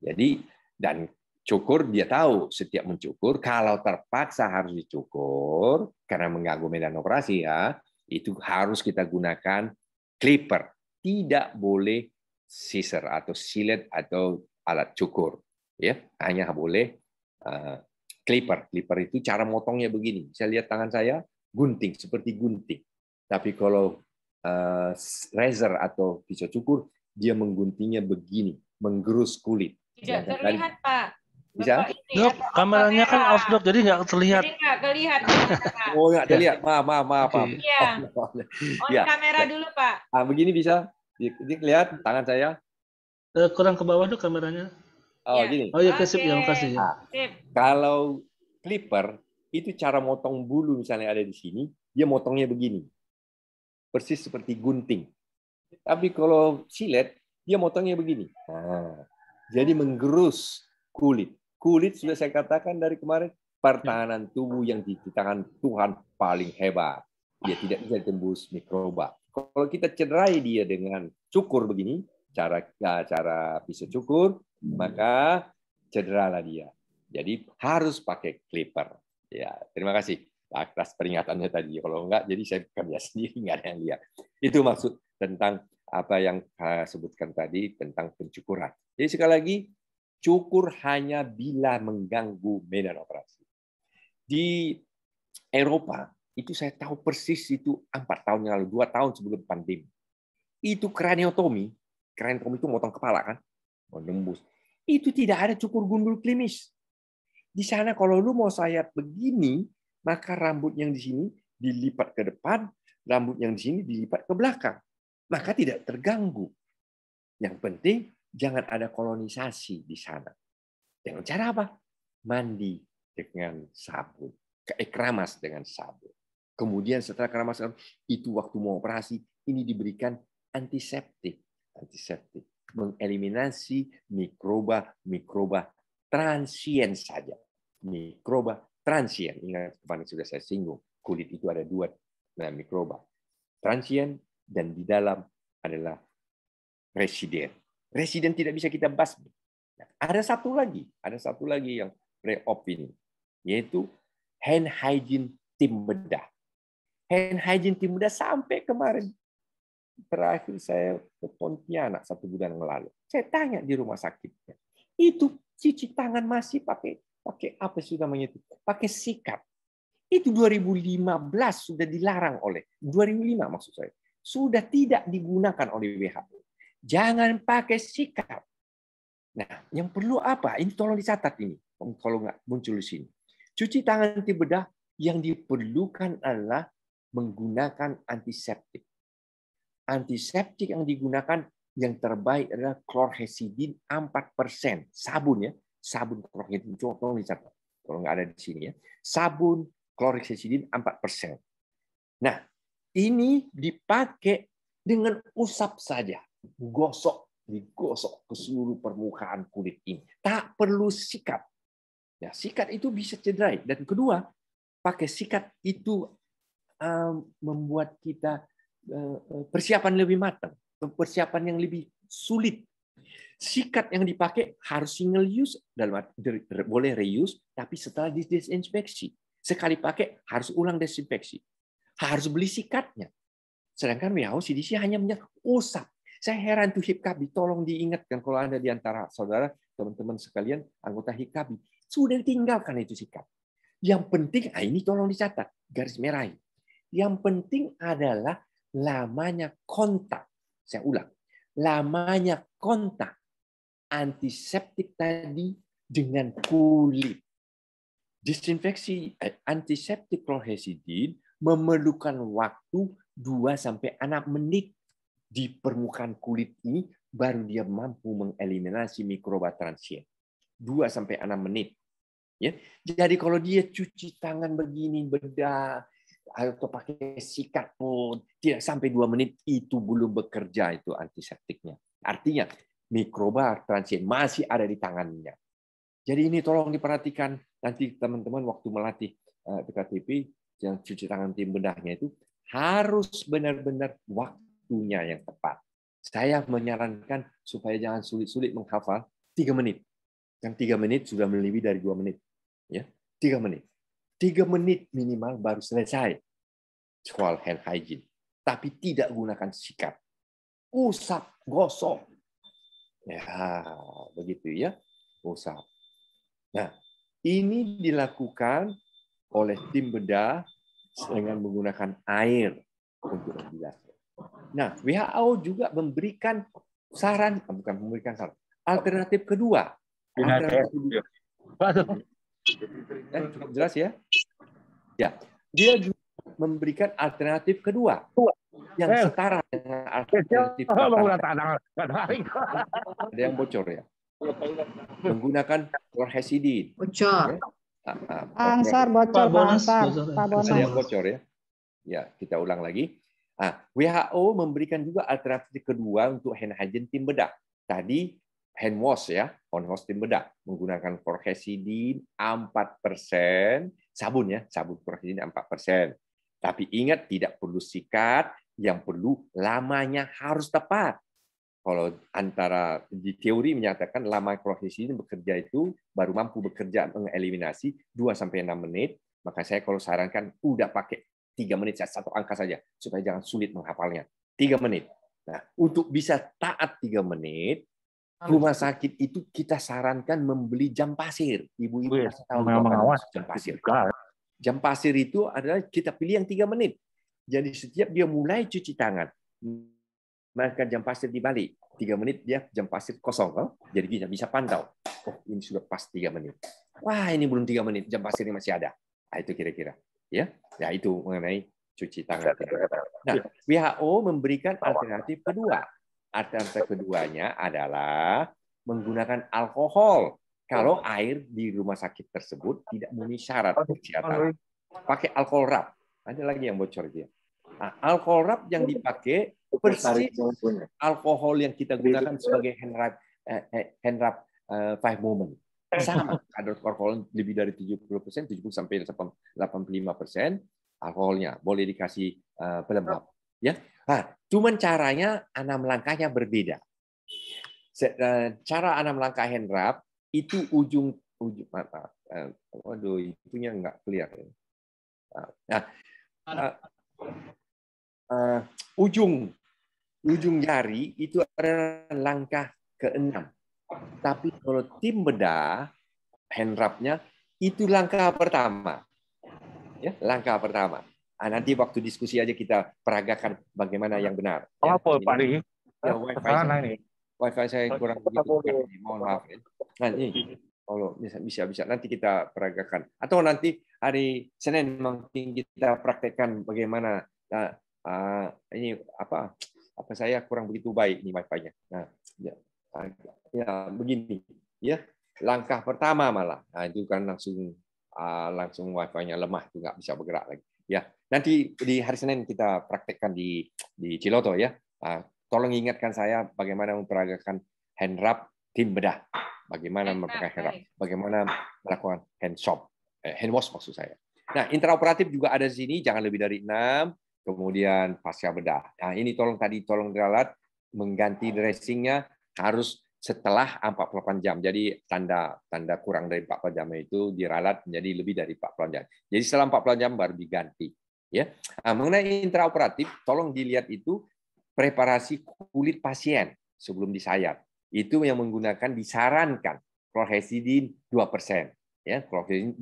Jadi dan cukur dia tahu setiap mencukur kalau terpaksa harus dicukur karena mengganggu medan operasi ya itu harus kita gunakan clipper, tidak boleh scissor atau silet atau alat cukur, ya hanya boleh uh, clipper. Clipper itu cara motongnya begini. Saya lihat tangan saya gunting seperti gunting, tapi kalau uh, razor atau pisau cukur dia mengguntingnya begini, menggerus kulit. Tidak terlihat Pak bisa Dok, kameranya kan kan dog jadi nggak terlihat jadi nggak kelihatan oh nggak terlihat iya. maaf maaf maaf okay. iya oh, ya. kamera dulu pak ah begini bisa ini kelihat tangan saya uh, kurang ke bawah tuh kameranya oh ya. gini oh ya kasih yang kasih ya. kalau clipper itu cara motong bulu misalnya ada di sini dia motongnya begini persis seperti gunting tapi kalau silet dia motongnya begini nah, jadi menggerus kulit kulit sudah saya katakan dari kemarin, pertahanan ya. tubuh yang diciptakan Tuhan paling hebat. Dia tidak bisa tembus mikroba. Kalau kita cederai dia dengan cukur begini, cara ya, cara pisau cukur, hmm. maka cederalah dia. Jadi harus pakai clipper. Ya, terima kasih atas nah, peringatannya tadi. Kalau enggak, jadi saya kerja sendiri, enggak ada yang lihat. Itu maksud tentang apa yang saya sebutkan tadi tentang pencukuran. Jadi sekali lagi, cukur hanya bila mengganggu medan operasi. Di Eropa, itu saya tahu persis itu empat tahun yang lalu, dua tahun sebelum pandemi. Itu kraniotomi, kraniotomi itu motong kepala kan, menembus. Itu tidak ada cukur gundul klinis. Di sana kalau lu mau sayat begini, maka rambut yang di sini dilipat ke depan, rambut yang di sini dilipat ke belakang. Maka tidak terganggu. Yang penting jangan ada kolonisasi di sana. Dengan cara apa? Mandi dengan sabun, keekramas eh, dengan sabun. Kemudian setelah keramas itu waktu mau operasi ini diberikan antiseptik, antiseptik mengeliminasi mikroba-mikroba transien saja. Mikroba transien. Ingat kemarin sudah saya singgung, kulit itu ada dua nah, mikroba. Transien dan di dalam adalah residen. Presiden tidak bisa kita basmi. Ada satu lagi, ada satu lagi yang pre-op ini, yaitu hand hygiene tim bedah. Hand hygiene tim bedah sampai kemarin terakhir saya ke Pontianak satu bulan yang lalu. Saya tanya di rumah sakitnya, itu cuci tangan masih pakai pakai apa sudah namanya itu? Pakai sikat. Itu 2015 sudah dilarang oleh 2005 maksud saya sudah tidak digunakan oleh WHO. Jangan pakai sikap. Nah, yang perlu apa? Ini tolong dicatat ini. Kalau nggak muncul di sini. Cuci tangan anti bedah yang diperlukan adalah menggunakan antiseptik. Antiseptik yang digunakan yang terbaik adalah klorhexidin 4%. Sabun ya. Sabun klorhexidin. Tolong dicatat. Kalau nggak ada di sini ya. Sabun klorhexidin 4%. Nah, ini dipakai dengan usap saja digosok, digosok ke seluruh permukaan kulit ini. Tak perlu sikat. Ya, sikat itu bisa cederai. Dan kedua, pakai sikat itu um, membuat kita uh, uh, persiapan lebih matang, persiapan yang lebih sulit. Sikat yang dipakai harus single use dalam boleh reuse, tapi setelah disinfeksi sekali pakai harus ulang desinfeksi, harus beli sikatnya. Sedangkan WHO CDC hanya menyebut usap, saya heran tuh Hikabi, tolong diingatkan kalau Anda di antara saudara, teman-teman sekalian, anggota Hikabi, sudah tinggalkan itu sikap. Yang penting, ah ini tolong dicatat, garis ini. Yang penting adalah lamanya kontak. Saya ulang, lamanya kontak antiseptik tadi dengan kulit. Disinfeksi eh, antiseptik klorhexidin memerlukan waktu 2 sampai 6 menit di permukaan kulit ini baru dia mampu mengeliminasi mikroba transient. 2 sampai 6 menit. Ya. Jadi kalau dia cuci tangan begini bedah atau pakai sikat pun tidak sampai 2 menit itu belum bekerja itu antiseptiknya. Artinya mikroba transient masih ada di tangannya. Jadi ini tolong diperhatikan nanti teman-teman waktu melatih PKTP eh, yang cuci tangan tim bedahnya itu harus benar-benar waktu waktunya yang tepat. Saya menyarankan supaya jangan sulit-sulit menghafal tiga menit. Kan tiga menit sudah melebihi dari dua menit. Ya, tiga menit. Tiga menit minimal baru selesai soal hand hygiene. Tapi tidak gunakan sikap. Usap, gosok. Ya, begitu ya. Usap. Nah, ini dilakukan oleh tim bedah dengan menggunakan air untuk membilas. Nah, WHO juga memberikan saran, ah, bukan memberikan saran, alternatif kedua. Alternatif kedua. Eh, cukup jelas ya? Ya, dia juga memberikan alternatif kedua yang eh. setara dengan alternatif pertama. Ada yang bocor ya? Menggunakan chlorhexidine. Bocor. Ansar ya. ah, ah, bocor, Ansar. Ada yang bocor ya? Ya, kita ulang lagi Ah, WHO memberikan juga alternatif kedua untuk hand hygiene tim bedah. Tadi hand wash ya, hand wash tim bedah menggunakan chlorhexidine 4%, sabun ya, sabun chlorhexidine 4%. Tapi ingat tidak perlu sikat, yang perlu lamanya harus tepat. Kalau antara di teori menyatakan lama chlorhexidine bekerja itu baru mampu bekerja mengeliminasi 2 sampai 6 menit, maka saya kalau sarankan udah pakai tiga menit saja, satu angka saja, supaya jangan sulit menghafalnya. Tiga menit. Nah, untuk bisa taat tiga menit, rumah sakit itu kita sarankan membeli jam pasir. Ibu-ibu tahu mengawas jam pasir. Jam pasir itu adalah kita pilih yang tiga menit. Jadi setiap dia mulai cuci tangan, maka jam pasir dibalik. Tiga menit dia jam pasir kosong. Kan? Jadi kita bisa pantau. Oh, ini sudah pas tiga menit. Wah, ini belum tiga menit. Jam pasirnya masih ada. Nah, itu kira-kira. Ya, ya itu mengenai cuci tangan. Nah, ya. WHO memberikan alternatif kedua. Alternatif keduanya adalah menggunakan alkohol kalau ya. air di rumah sakit tersebut tidak memenuhi syarat kesehatan. Pakai alkohol rap. Ada lagi yang bocor dia. Nah, alkohol rap yang dipakai persis alkohol yang kita gunakan sebagai hand rap, eh, eh, hand rap eh, five moment Eh, sama, kadar alkohol lebih dari 70 persen, 70 sampai 85 persen alkoholnya. Boleh dikasih uh, eh, pelembab. Ya, nah, cuman caranya enam langkahnya berbeda. Eh, cara enam langkah handrap itu ujung ujung mata. Uh, waduh, itunya nggak clear. Nah, uh, uh, ujung ujung jari itu adalah langkah keenam tapi kalau tim bedah, handrapnya itu langkah pertama. Ya, langkah pertama. Nah, nanti waktu diskusi aja kita peragakan bagaimana yang benar. Oh, ya, apa Pak Riki? Ya, wifi saya, wifi saya kurang begitu. Mohon maaf. Ya. Nah, ini kalau bisa, bisa bisa nanti kita peragakan atau nanti hari Senin mungkin kita praktekkan bagaimana nah, uh, ini apa apa saya kurang begitu baik nih wifi-nya. Nah, ya, ya begini ya langkah pertama malah nah, itu kan langsung uh, langsung wifi-nya lemah itu nggak bisa bergerak lagi ya nanti di hari Senin kita praktekkan di di Ciloto ya uh, tolong ingatkan saya bagaimana memperagakan hand wrap tim bedah bagaimana memperagakan hand wrap bagaimana melakukan hand shop eh, hand wash maksud saya nah intraoperatif juga ada di sini jangan lebih dari enam kemudian pasca bedah nah ini tolong tadi tolong diralat mengganti dressingnya harus setelah 48 jam. Jadi tanda tanda kurang dari 48 jam itu diralat menjadi lebih dari 48 jam. Jadi setelah 48 jam baru diganti. Ya, nah, mengenai intraoperatif, tolong dilihat itu preparasi kulit pasien sebelum disayat. Itu yang menggunakan disarankan chlorhexidin 2%. Ya, dua 2%,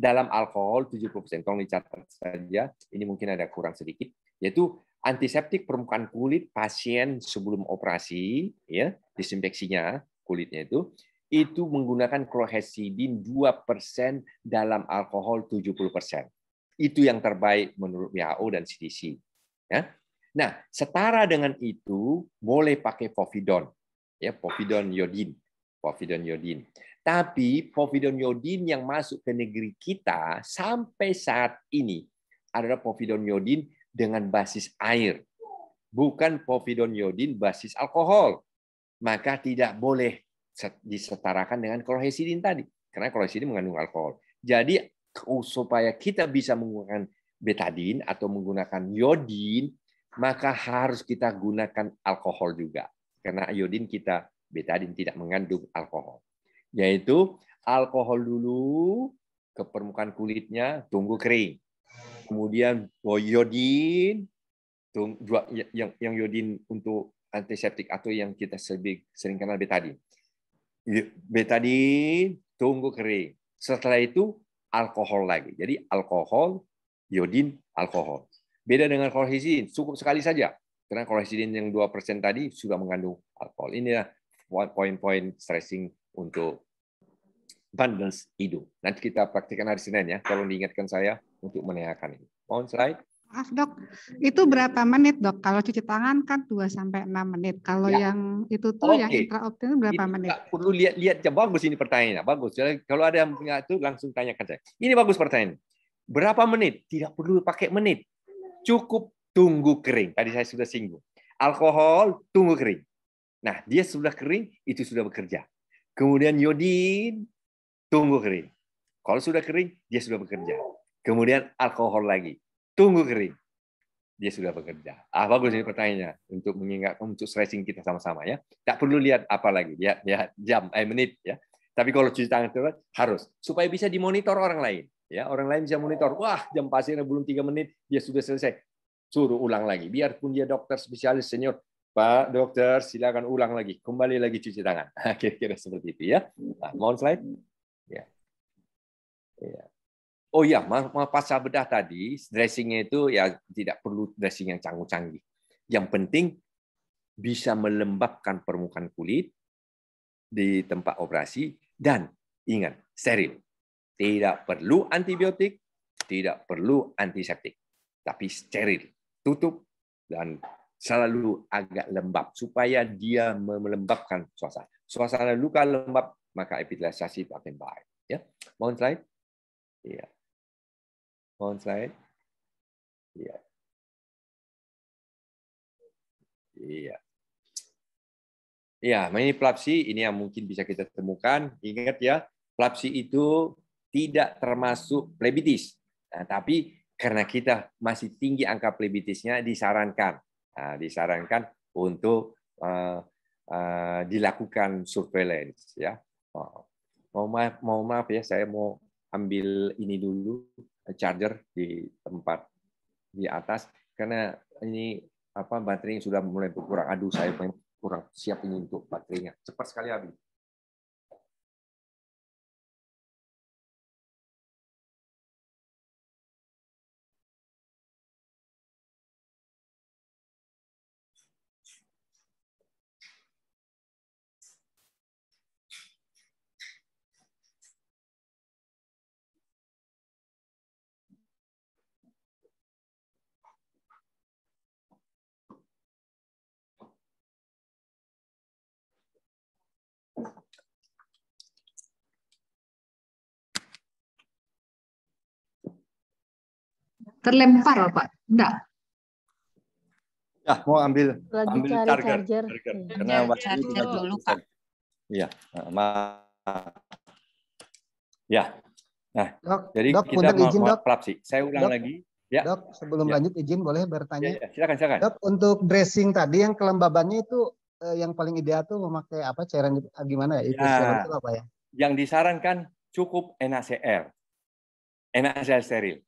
dalam alkohol 70%. Tolong dicatat saja, ini mungkin ada kurang sedikit, yaitu antiseptik permukaan kulit pasien sebelum operasi, ya disinfeksinya kulitnya itu, itu menggunakan klorhexidin 2% dalam alkohol 70%. Itu yang terbaik menurut WHO dan CDC. Ya. Nah, setara dengan itu boleh pakai povidon, ya povidon yodin povidon yodin Tapi povidon yodin yang masuk ke negeri kita sampai saat ini adalah povidon iodin dengan basis air, bukan povidon yodin basis alkohol. Maka tidak boleh disetarakan dengan klorhexidin tadi. Karena klorhexidin mengandung alkohol. Jadi supaya kita bisa menggunakan betadin atau menggunakan yodin, maka harus kita gunakan alkohol juga. Karena yodin kita, betadin tidak mengandung alkohol. Yaitu alkohol dulu ke permukaan kulitnya, tunggu kering kemudian yodin ya, yang yang yodin untuk antiseptik atau yang kita sering, sering kenal betadin. Betadin tunggu kering. Setelah itu alkohol lagi. Jadi alkohol, yodin, alkohol. Beda dengan kolhistidin, cukup sekali saja. Karena kolhistidin yang 2% tadi sudah mengandung alkohol. Inilah poin-poin stressing untuk bundles hidup. Nanti kita praktikkan hari Senin ya. Kalau diingatkan saya untuk menanyakan ini. Mohon slide. Maaf dok, itu berapa menit dok? Kalau cuci tangan kan 2 sampai enam menit. Kalau ya. yang itu tuh okay. yang intraoptin itu berapa itu menit? Perlu lihat-lihat ya, bagus ini pertanyaannya. Bagus. Jadi, kalau ada yang punya itu langsung tanyakan saya. Ini bagus pertanyaan. Berapa menit? Tidak perlu pakai menit. Cukup tunggu kering. Tadi saya sudah singgung. Alkohol tunggu kering. Nah, dia sudah kering, itu sudah bekerja. Kemudian yodin tunggu kering. Kalau sudah kering, dia sudah bekerja. Kemudian alkohol lagi. Tunggu kering. Dia sudah bekerja. Ah bagus ini pertanyaannya untuk mengingat untuk stressing kita sama-sama ya. Tak perlu lihat apa lagi, lihat, lihat jam, eh menit ya. Tapi kalau cuci tangan terus harus supaya bisa dimonitor orang lain. Ya, orang lain bisa monitor. Wah, jam pasirnya belum tiga menit, dia sudah selesai. Suruh ulang lagi. Biarpun dia dokter spesialis senior, Pak dokter, silakan ulang lagi, kembali lagi cuci tangan. Kira-kira seperti itu ya. Nah, mohon slide. Ya. ya. Oh iya, pasca bedah tadi dressingnya itu ya tidak perlu dressing yang canggung-canggih. Yang penting bisa melembabkan permukaan kulit di tempat operasi dan ingat steril. Tidak perlu antibiotik, tidak perlu antiseptik, tapi steril. Tutup dan selalu agak lembab supaya dia melembabkan suasana. Suasana luka lembab maka epitelisasi akan baik. Ya, mohon slide. Ya. Mohon slide. Iya. Iya. Iya, nah ini plapsi ini yang mungkin bisa kita temukan. Ingat ya, plapsi itu tidak termasuk plebitis. Nah, tapi karena kita masih tinggi angka plebitisnya disarankan nah, disarankan untuk uh, uh, dilakukan surveillance ya. Oh. Mau maaf, mau maaf ya, saya mau ambil ini dulu charger di tempat di atas karena ini apa baterainya sudah mulai berkurang. Aduh, saya kurang siap ini untuk baterainya. Cepat sekali habis. Terlempar, Pak. Enggak. Ya, mau ambil Lagi ambil cari charger. charger. charger. Ya. Karena charger ya, dulu, Pak. Iya, nah, Ya. Nah, dok, jadi dok, kita mau, izin, dok. Pelapsi. Saya ulang dok, lagi. Ya. Dok, sebelum ya. lanjut izin boleh bertanya? Ya, ya. Silakan, silakan. Dok, untuk dressing tadi yang kelembabannya itu eh, yang paling ideal tuh memakai apa cairan gitu, ah, gimana ya? Itu, ya. itu apa ya? Yang disarankan cukup NaCl. NaCl steril.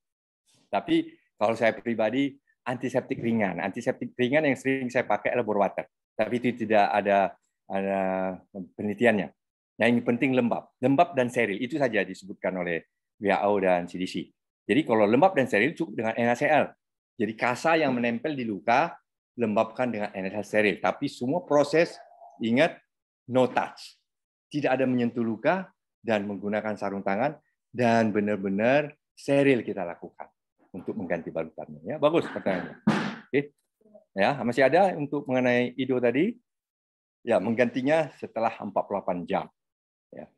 Tapi kalau saya pribadi antiseptik ringan. Antiseptik ringan yang sering saya pakai adalah water. Tapi itu tidak ada, ada penelitiannya. Nah, yang penting lembab. Lembab dan steril. Itu saja disebutkan oleh WHO dan CDC. Jadi kalau lembab dan steril cukup dengan NaCl. Jadi kasa yang menempel di luka lembabkan dengan NaCl steril. Tapi semua proses ingat no touch. Tidak ada menyentuh luka dan menggunakan sarung tangan dan benar-benar steril kita lakukan untuk mengganti balutannya. Ya, bagus pertanyaannya. Oke. Okay. Ya, masih ada untuk mengenai IDO tadi? Ya, menggantinya setelah 48 jam. Ya.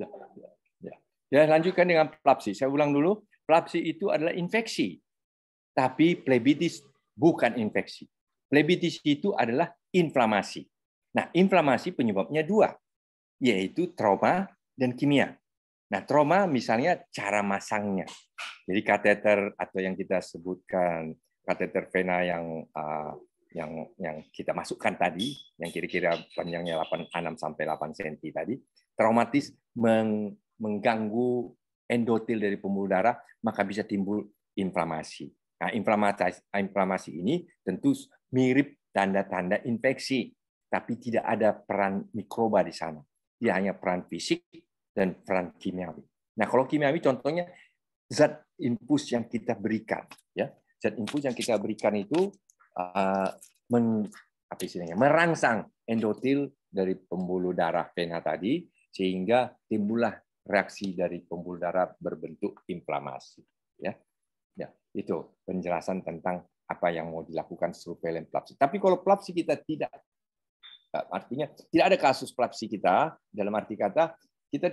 ya. Ya. Ya, ya lanjutkan dengan plapsi. Saya ulang dulu. Plapsi itu adalah infeksi. Tapi plebitis bukan infeksi. Plebitis itu adalah inflamasi. Nah, inflamasi penyebabnya dua, yaitu trauma dan kimia. Nah, trauma misalnya cara masangnya. Jadi kateter atau yang kita sebutkan kateter vena yang uh, yang yang kita masukkan tadi, yang kira-kira panjangnya 8 6 sampai 8 cm tadi, traumatis meng, mengganggu endotel dari pembuluh darah, maka bisa timbul inflamasi. Nah, inflamasi inflamasi ini tentu mirip tanda-tanda infeksi, tapi tidak ada peran mikroba di sana. Dia hanya peran fisik dan peran kimiawi. Nah, kalau kimiawi contohnya zat infus yang kita berikan, ya. Zat infus yang kita berikan itu uh, men, apa istilahnya? merangsang endotel dari pembuluh darah vena tadi sehingga timbullah reaksi dari pembuluh darah berbentuk inflamasi, ya. Ya, itu penjelasan tentang apa yang mau dilakukan surveillance plapsi. Tapi kalau plapsi kita tidak artinya tidak ada kasus plapsi kita dalam arti kata kita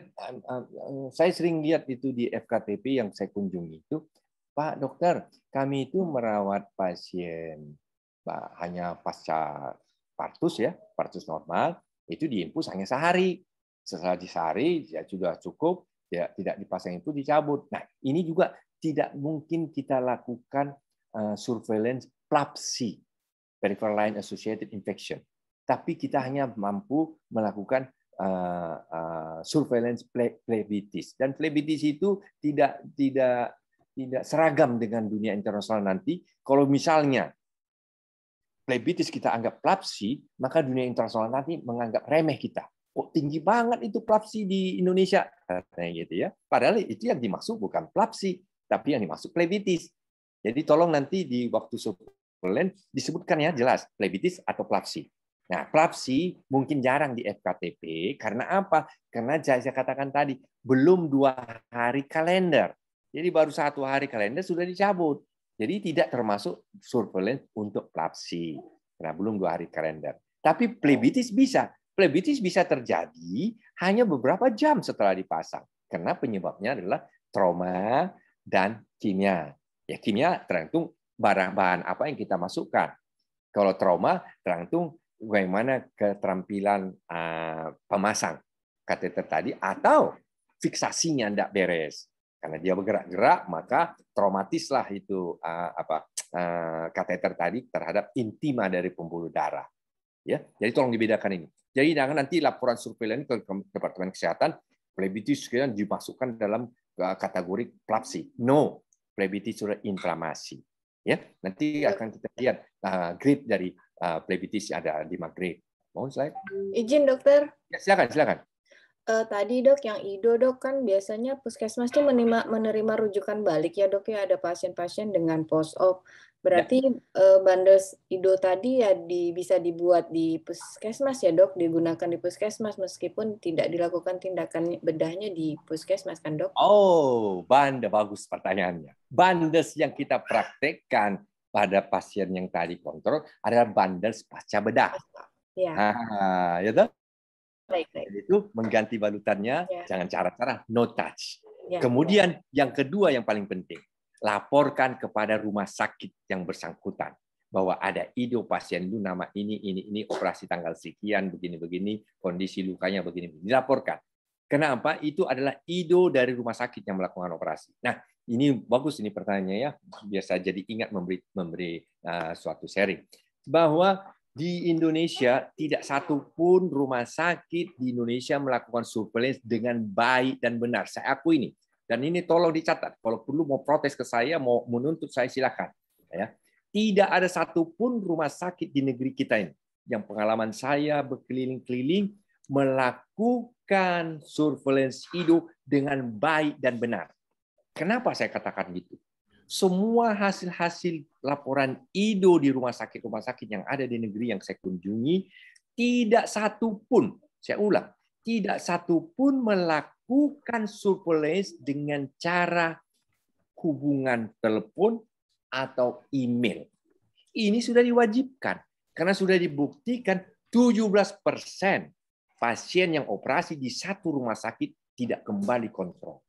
saya sering lihat itu di FKTP yang saya kunjungi itu Pak dokter kami itu merawat pasien Pak hanya pasca partus ya partus normal itu diinfus hanya sehari setelah di sehari ya sudah cukup ya tidak dipasang itu dicabut nah ini juga tidak mungkin kita lakukan eh, surveillance PLAPSI, peripheral line associated infection tapi kita hanya mampu melakukan uh, uh, surveillance plebitis dan plebitis itu tidak tidak tidak seragam dengan dunia internasional nanti kalau misalnya plebitis kita anggap plapsi maka dunia internasional nanti menganggap remeh kita oh tinggi banget itu plapsi di Indonesia katanya gitu ya padahal itu yang dimaksud bukan plapsi tapi yang dimaksud plebitis jadi tolong nanti di waktu surveillance disebutkan ya jelas plebitis atau plapsi Nah, Prapsi mungkin jarang di FKTP karena apa? Karena saya katakan tadi belum dua hari kalender. Jadi baru satu hari kalender sudah dicabut. Jadi tidak termasuk surveillance untuk Prapsi karena belum dua hari kalender. Tapi plebitis bisa. Plebitis bisa terjadi hanya beberapa jam setelah dipasang. Karena penyebabnya adalah trauma dan kimia. Ya kimia tergantung barang bahan apa yang kita masukkan. Kalau trauma tergantung bagaimana keterampilan uh, pemasang kateter tadi atau fiksasinya tidak beres karena dia bergerak-gerak maka traumatislah itu uh, apa uh, kateter tadi terhadap intima dari pembuluh darah ya jadi tolong dibedakan ini jadi jangan nanti laporan survei surveilan ke departemen kesehatan plebitis dimasukkan dalam kategori plapsi no plebitis sudah inflamasi Ya, nanti akan kita lihat uh, grade dari uh, plebitis ada lima grade. Mohon slide. Izin dokter. Ya, silakan, silakan uh, tadi dok yang IDO dok kan biasanya puskesmas itu menerima menerima rujukan balik ya dok ya ada pasien-pasien dengan post op. Berarti ya. uh, bandes IDO tadi ya di, bisa dibuat di puskesmas ya dok, digunakan di puskesmas meskipun tidak dilakukan tindakan bedahnya di puskesmas kan dok? Oh, bandel bagus pertanyaannya. Bandes yang kita praktekkan pada pasien yang tadi kontrol adalah bandes pasca bedah. Ya. Ah, ya dok. Baik, baik. Itu mengganti balutannya, ya. jangan cara-cara, no touch. Ya. Kemudian yang kedua yang paling penting, laporkan kepada rumah sakit yang bersangkutan bahwa ada ido pasien lu nama ini ini ini operasi tanggal sekian begini begini kondisi lukanya begini begini dilaporkan. Kenapa? Itu adalah ido dari rumah sakit yang melakukan operasi. Nah, ini bagus ini pertanyaannya ya, biasa jadi ingat memberi memberi uh, suatu sharing bahwa di Indonesia tidak satupun rumah sakit di Indonesia melakukan surveillance dengan baik dan benar. Saya aku ini. Dan ini tolong dicatat. Kalau perlu mau protes ke saya, mau menuntut saya silakan. Ya. Tidak ada satu pun rumah sakit di negeri kita ini yang pengalaman saya berkeliling-keliling melakukan surveillance hidup dengan baik dan benar. Kenapa saya katakan gitu? semua hasil-hasil laporan IDO di rumah sakit-rumah sakit yang ada di negeri yang saya kunjungi, tidak satu pun, saya ulang, tidak satu pun melakukan surveillance dengan cara hubungan telepon atau email. Ini sudah diwajibkan karena sudah dibuktikan 17 pasien yang operasi di satu rumah sakit tidak kembali kontrol.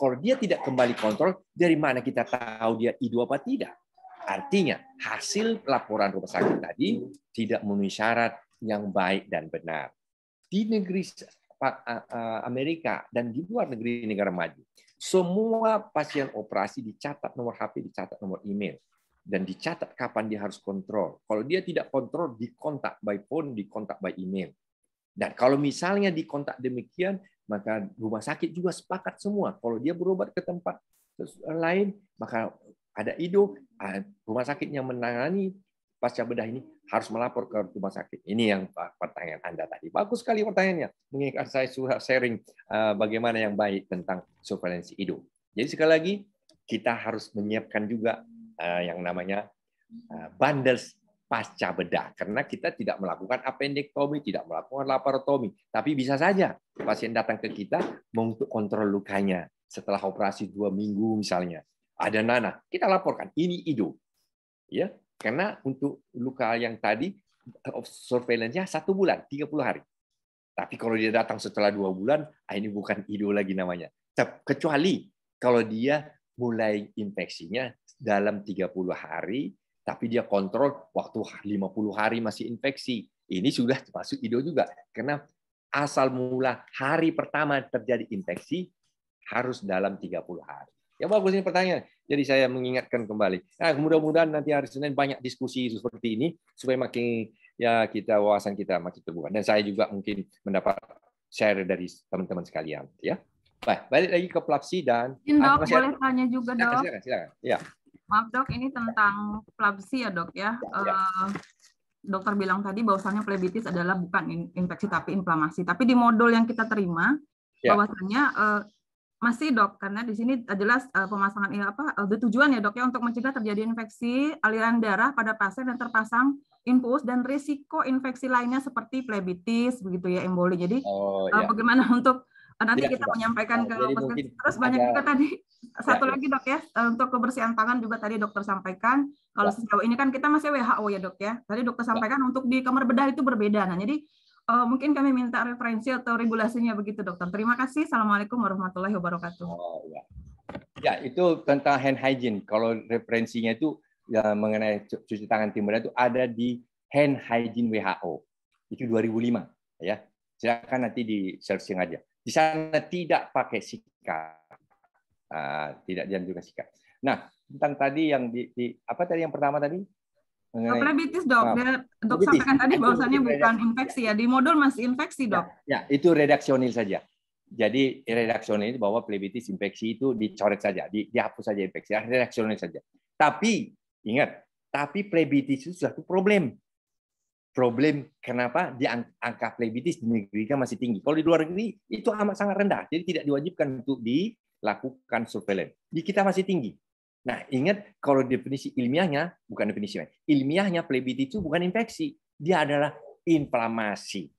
Kalau dia tidak kembali kontrol, dari mana kita tahu dia idu apa tidak? Artinya, hasil laporan rumah sakit tadi tidak memenuhi syarat yang baik dan benar. Di negeri Amerika dan di luar negeri negara maju, semua pasien operasi dicatat nomor HP, dicatat nomor email dan dicatat kapan dia harus kontrol. Kalau dia tidak kontrol, dikontak by phone, dikontak by email. Dan kalau misalnya dikontak demikian, maka rumah sakit juga sepakat semua. Kalau dia berobat ke tempat lain, maka ada IDO, ah, rumah sakit yang menangani pasca bedah ini harus melapor ke rumah sakit. Ini yang pertanyaan Anda tadi. Bagus sekali pertanyaannya. Mengingat saya sudah sharing ah, bagaimana yang baik tentang surveillance IDO. Jadi sekali lagi, kita harus menyiapkan juga ah, yang namanya bundles pasca bedah karena kita tidak melakukan appendektomi, tidak melakukan laparotomi, tapi bisa saja pasien datang ke kita untuk kontrol lukanya setelah operasi dua minggu misalnya ada nanah, kita laporkan ini ido, ya karena untuk luka yang tadi surveillance-nya satu bulan, 30 hari. Tapi kalau dia datang setelah dua bulan, ah, ini bukan ido lagi namanya. Kecuali kalau dia mulai infeksinya dalam 30 hari tapi dia kontrol waktu 50 hari masih infeksi. Ini sudah masuk ide juga. Karena asal mula hari pertama terjadi infeksi harus dalam 30 hari. Ya bagus ini pertanyaan. Jadi saya mengingatkan kembali. Nah, mudah-mudahan nanti hari Senin banyak diskusi seperti ini supaya makin ya kita wawasan kita makin terbuka. Dan saya juga mungkin mendapat share dari teman-teman sekalian. Ya, baik balik lagi ke Plapsi dan. Iya, dok, boleh tanya juga dok. silakan. silakan. Ya. Maaf dok, ini tentang plabsi ya dok ya. Uh, dokter bilang tadi bahwasannya plebitis adalah bukan infeksi tapi inflamasi. Tapi di modul yang kita terima ya. bahwasannya eh, masih dok karena di sini jelas eh, pemasangan ini apa tujuan ya dok ya untuk mencegah terjadi infeksi aliran darah pada pasien dan terpasang infus dan risiko infeksi lainnya seperti plebitis begitu ya emboli jadi oh, bagaimana untuk Eh, nanti ya, kita ya. menyampaikan ke Jadi terus banyak juga tadi ya, satu ya. lagi dok ya eh, untuk kebersihan tangan juga tadi dokter sampaikan kalau ya. sejauh ini kan kita masih WHO ya dok ya tadi dokter ya. sampaikan ya. untuk di kamar bedah itu berbeda nah jadi uh, mungkin kami minta referensi atau regulasinya begitu dokter terima kasih assalamualaikum warahmatullahi wabarakatuh oh, ya. ya itu tentang hand hygiene kalau referensinya itu ya, mengenai cuci tangan timur itu ada di hand hygiene WHO itu 2005 ya silakan nanti di searching aja di sana tidak pakai sikap. Uh, tidak juga sikap. Nah, tentang tadi yang di, di apa tadi yang pertama tadi? Mengenai, dok, maaf, dok sampaikan tadi bahwasannya bukan infeksi ya, di modul masih infeksi ya, dok. Ya, itu redaksional saja. Jadi redaksional bahwa plebitis infeksi itu dicoret saja, di, dihapus saja infeksi, redaksional saja. Tapi ingat, tapi plebitis itu suatu problem problem kenapa di angka plebitis di negeri kita masih tinggi. Kalau di luar negeri itu amat sangat rendah, jadi tidak diwajibkan untuk dilakukan surveillance. Di kita masih tinggi. Nah, ingat kalau definisi ilmiahnya bukan definisi ilmiahnya plebitis itu bukan infeksi, dia adalah inflamasi.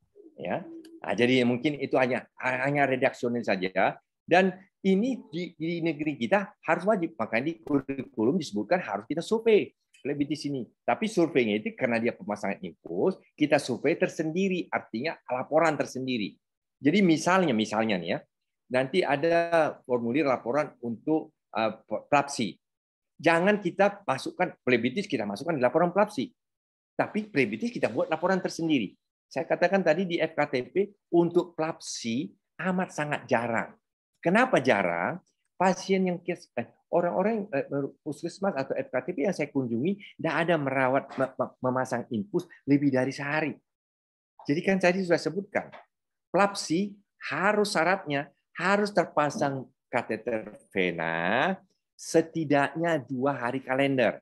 Ya, nah, jadi mungkin itu hanya hanya redaksional saja. Dan ini di, di negeri kita harus wajib, makanya di kurikulum disebutkan harus kita survei lebih di sini. Tapi surveinya itu karena dia pemasangan infus, kita survei tersendiri, artinya laporan tersendiri. Jadi misalnya, misalnya nih ya, nanti ada formulir laporan untuk uh, eh, plapsi. Jangan kita masukkan plebitis, kita masukkan di laporan plapsi. Tapi plebitis kita buat laporan tersendiri. Saya katakan tadi di FKTP untuk plapsi amat sangat jarang. Kenapa jarang? pasien yang kes eh, orang-orang eh, puskesmas atau FKTP yang saya kunjungi tidak ada merawat memasang infus lebih dari sehari. Jadi kan tadi sudah sebutkan, plapsi harus syaratnya harus terpasang kateter vena setidaknya dua hari kalender.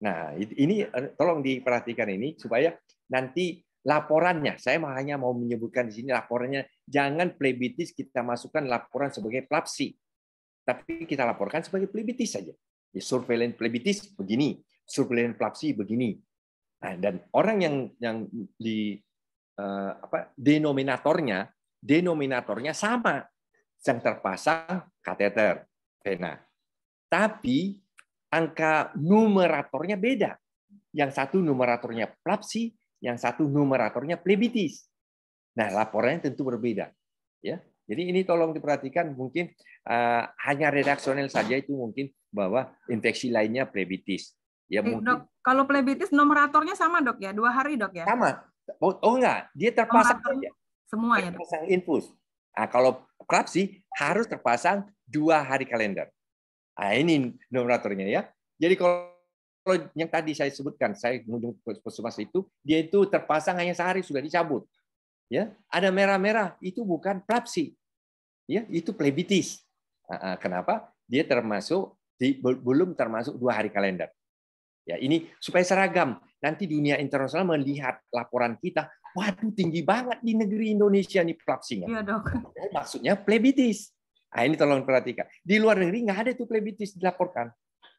Nah, ini eh, tolong diperhatikan ini supaya nanti laporannya, saya hanya mau menyebutkan di sini laporannya, jangan plebitis kita masukkan laporan sebagai plapsi. Tapi kita laporkan sebagai plebitis saja. Ya, surveillance plebitis begini, surveillance plapsi begini. Nah, dan orang yang yang di uh, apa denominatornya, denominatornya sama yang terpasang kateter vena. Tapi angka numeratornya beda. Yang satu numeratornya plapsi, yang satu numeratornya plebitis. Nah, laporannya tentu berbeda. Ya, jadi ini tolong diperhatikan mungkin uh, hanya redaksional saja itu mungkin bahwa infeksi lainnya plebitis. Ya eh, Dok, kalau plebitis nomoratornya sama dok ya dua hari dok ya? Sama. Oh, oh enggak, dia terpasang Semua ya. Terpasang dok? infus. Nah, kalau klapsi harus terpasang dua hari kalender. Nah, ini nomoratornya ya. Jadi kalau yang tadi saya sebutkan, saya mengunjungi puskesmas itu, dia itu terpasang hanya sehari sudah dicabut. Ya, ada merah-merah itu bukan plapsi. Ya, itu plebitis. Kenapa? Dia termasuk di, belum termasuk dua hari kalender. Ya, ini supaya seragam. Nanti dunia internasional melihat laporan kita, waduh tinggi banget di negeri Indonesia nih plapsinya. Iya, Dok. Maksudnya plebitis. Nah, ini tolong perhatikan. Di luar negeri nggak ada itu plebitis dilaporkan.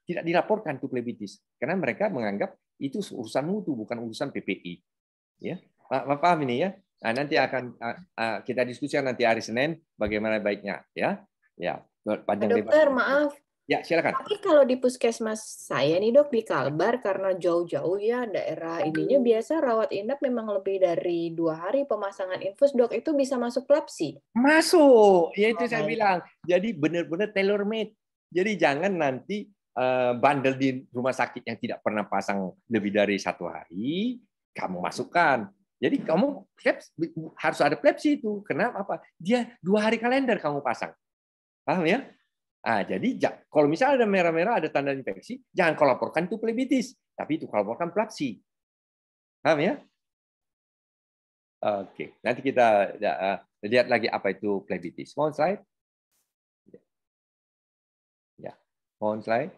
Tidak dilaporkan itu plebitis. Karena mereka menganggap itu urusan mutu bukan urusan PPI. Ya. Paham ini ya? Nah, nanti akan kita diskusikan nanti hari Senin bagaimana baiknya ya. Ya, panjang Dokter, lebar. maaf. Ya, silakan. Tapi kalau di puskesmas saya nih Dok di Kalbar karena jauh-jauh ya daerah ininya hmm. biasa rawat inap memang lebih dari dua hari pemasangan infus Dok itu bisa masuk klapsi Masuk, ya itu oh, saya bilang. Jadi benar-benar tailor made. Jadi jangan nanti eh, bandel di rumah sakit yang tidak pernah pasang lebih dari satu hari, kamu masukkan jadi kamu harus ada plepsi itu. Kenapa? Apa? Dia dua hari kalender kamu pasang. Paham ya? Ah, jadi kalau misalnya ada merah-merah ada tanda infeksi, jangan kau laporkan itu plebitis, tapi itu kau laporkan plepsi. Paham ya? Oke, nanti kita ya, ah, lihat lagi apa itu plebitis. Mohon slide. Ya, mohon slide.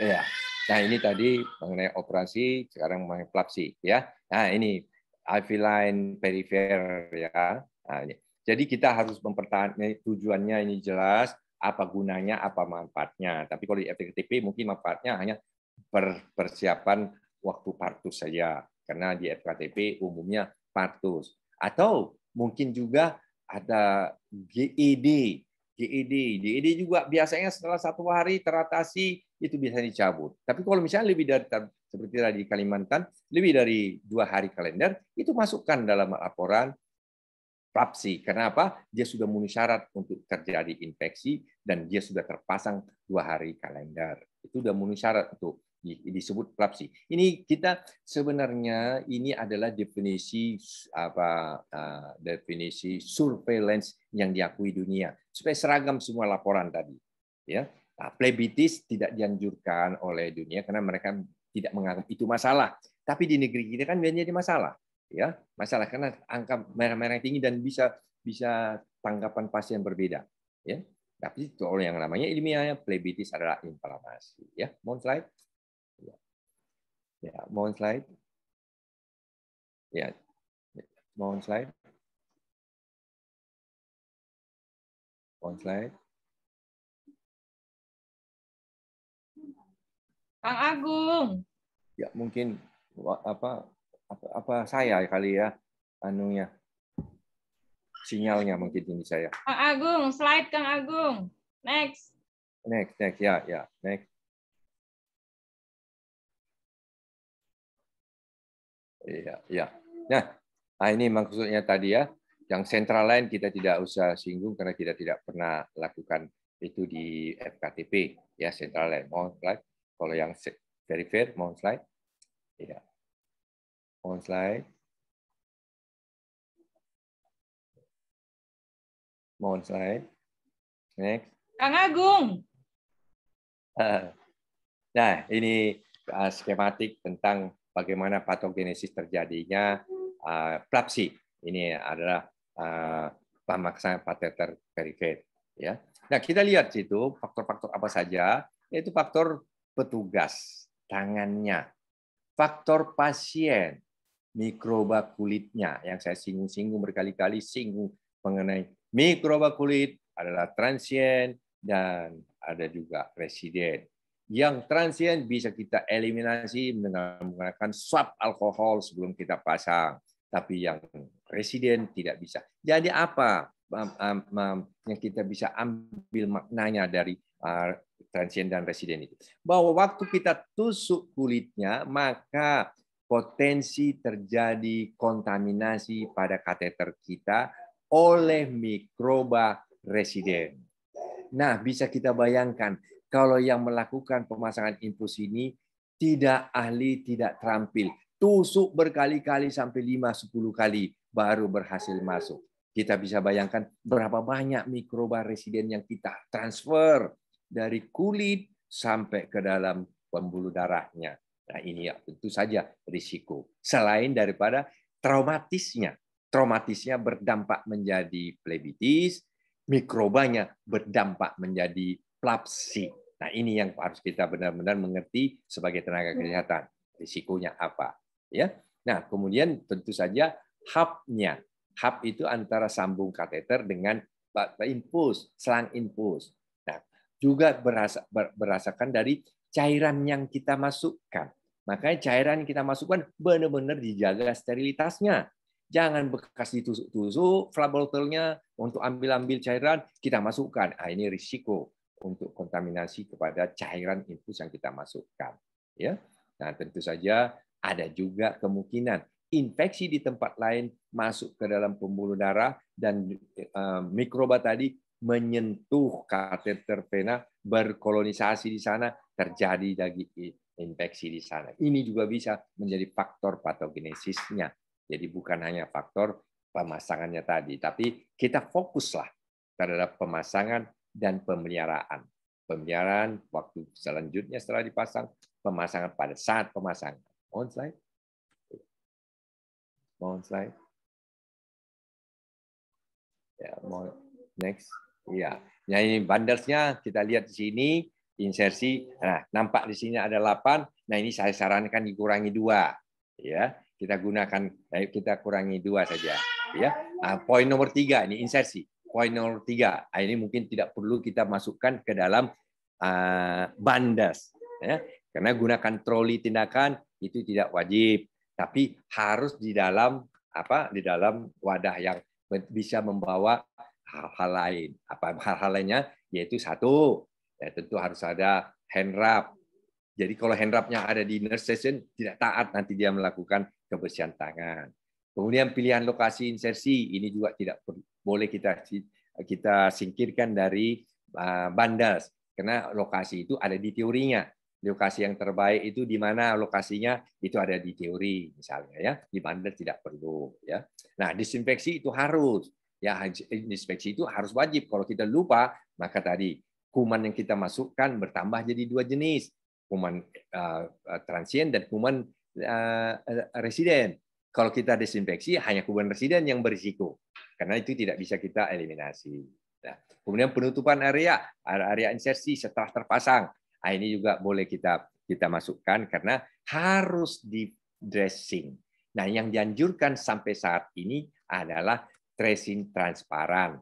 Ya. Nah ini tadi mengenai operasi, sekarang mengenai plapsi ya. Nah ini line perifer ya. Nah, ini. Jadi kita harus mempertahankan tujuannya ini jelas, apa gunanya, apa manfaatnya. Tapi kalau di FTTP mungkin manfaatnya hanya persiapan waktu partus saja. Karena di FKTP umumnya partus. Atau mungkin juga ada GED. GED. GED juga biasanya setelah satu hari teratasi itu bisa dicabut. Tapi kalau misalnya lebih dari seperti tadi di Kalimantan, lebih dari dua hari kalender, itu masukkan dalam laporan prapsi. Kenapa? Dia sudah memenuhi syarat untuk terjadi infeksi dan dia sudah terpasang dua hari kalender. Itu sudah memenuhi syarat untuk disebut prapsi. Ini kita sebenarnya ini adalah definisi apa uh, definisi surveillance yang diakui dunia supaya seragam semua laporan tadi. Ya, Ah, plebitis tidak dianjurkan oleh dunia karena mereka tidak menganggap itu masalah. Tapi di negeri kita kan menjadi masalah, ya masalah karena angka merah-merah tinggi dan bisa bisa tanggapan pasien berbeda, ya. Tapi itu yang namanya ilmiahnya plebitis adalah inflamasi, ya. Mohon slide. Ya, ya mohon slide. Ya, mohon slide. Mohon slide. Kang Agung. Ya mungkin apa apa, apa saya kali ya anunya sinyalnya mungkin ini saya. Kang Agung, slide Kang Agung. Next. Next, next, ya, ya, next. Iya, ya. Nah, nah ini maksudnya tadi ya, yang central lain kita tidak usah singgung karena kita tidak pernah lakukan itu di FKTP ya central lain. Mohon slide. Kalau yang very fair, mohon slide. Ya. Mohon slide. Mohon slide. Next. Kang Agung. Nah, ini uh, skematik tentang bagaimana patogenesis terjadinya uh, Ini adalah uh, pemaksaan pateter perifer. Ya. Nah, kita lihat situ faktor-faktor apa saja, yaitu faktor petugas, tangannya, faktor pasien, mikroba kulitnya yang saya singgung-singgung berkali-kali singgung mengenai mikroba kulit adalah transien dan ada juga residen. Yang transien bisa kita eliminasi dengan menggunakan swab alkohol sebelum kita pasang, tapi yang residen tidak bisa. Jadi apa yang kita bisa ambil maknanya dari ah, transien dan residen itu. Bahwa waktu kita tusuk kulitnya, maka potensi terjadi kontaminasi pada kateter kita oleh mikroba residen. Nah, bisa kita bayangkan kalau yang melakukan pemasangan infus ini tidak ahli, tidak terampil. Tusuk berkali-kali sampai 5-10 kali baru berhasil masuk. Kita bisa bayangkan berapa banyak mikroba residen yang kita transfer dari kulit sampai ke dalam pembuluh darahnya. Nah ini ya tentu saja risiko. Selain daripada traumatisnya. Traumatisnya berdampak menjadi plebitis, mikrobanya berdampak menjadi plapsi. Nah ini yang harus kita benar-benar mengerti sebagai tenaga hmm. kesehatan. Risikonya apa. ya? Nah kemudian tentu saja hubnya. Hub itu antara sambung kateter dengan infus, selang infus juga berasa, berasakan dari cairan yang kita masukkan. Makanya cairan yang kita masukkan benar-benar dijaga sterilitasnya. Jangan bekas ditusuk-tusuk, flabotelnya untuk ambil-ambil cairan, kita masukkan. Nah, ini risiko untuk kontaminasi kepada cairan infus yang kita masukkan. Ya, Nah tentu saja ada juga kemungkinan infeksi di tempat lain masuk ke dalam pembuluh darah dan eh, mikroba tadi menyentuh kateter vena berkolonisasi di sana terjadi lagi infeksi di sana. Ini juga bisa menjadi faktor patogenesisnya. Jadi bukan hanya faktor pemasangannya tadi, tapi kita fokuslah terhadap pemasangan dan pemeliharaan. Pemeliharaan waktu selanjutnya setelah dipasang, pemasangan pada saat pemasangan. Mohon slide. Mohon slide. Ya, mohon. Next iya Nah, ini bandersnya kita lihat di sini, insersi. Nah, nampak di sini ada 8. Nah, ini saya sarankan dikurangi dua. Ya, kita gunakan, eh, kita kurangi dua saja. Ya, nah, poin nomor tiga ini insersi. Poin nomor tiga, nah, ini mungkin tidak perlu kita masukkan ke dalam uh, ah, banders. Ya, karena gunakan troli tindakan itu tidak wajib, tapi harus di dalam apa? Di dalam wadah yang bisa membawa hal-hal lain. Apa hal-hal lainnya? Yaitu satu, ya tentu harus ada hand wrap. Jadi kalau hand wrapnya ada di nurse station, tidak taat nanti dia melakukan kebersihan tangan. Kemudian pilihan lokasi insersi ini juga tidak boleh kita kita singkirkan dari ah, bandas karena lokasi itu ada di teorinya. Lokasi yang terbaik itu di mana lokasinya itu ada di teori misalnya ya. Di bandar tidak perlu ya. Nah, disinfeksi itu harus Ya eh, inspeksi itu harus wajib. Kalau kita lupa, maka tadi kuman yang kita masukkan bertambah jadi dua jenis, kuman uh, transien dan kuman uh, residen. Kalau kita desinfeksi, hanya kuman residen yang berisiko, karena itu tidak bisa kita eliminasi. Nah, kemudian penutupan area, area insersi setelah terpasang, nah, ini juga boleh kita kita masukkan karena harus di dressing. Nah, yang dianjurkan sampai saat ini adalah tracing transparan.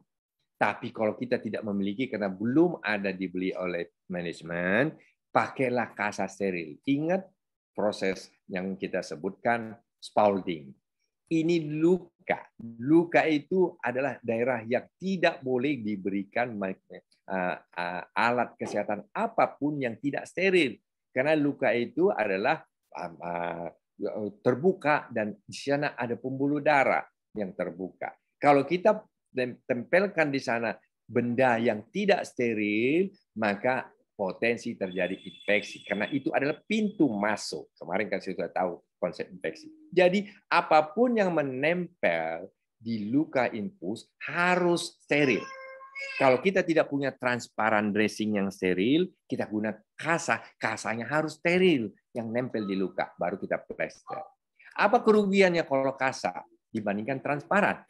Tapi kalau kita tidak memiliki karena belum ada dibeli oleh manajemen, pakailah kasa steril. Ingat proses yang kita sebutkan spalding. Ini luka. Luka itu adalah daerah yang tidak boleh diberikan alat kesehatan apapun yang tidak steril. Karena luka itu adalah terbuka dan di sana ada pembuluh darah yang terbuka. Kalau kita tempelkan di sana benda yang tidak steril, maka potensi terjadi infeksi. Karena itu adalah pintu masuk. Kemarin kan saya sudah tahu konsep infeksi. Jadi apapun yang menempel di luka infus harus steril. Kalau kita tidak punya transparan dressing yang steril, kita guna kasa. Kasanya harus steril yang nempel di luka, baru kita plester. Apa kerugiannya kalau kasa dibandingkan transparan?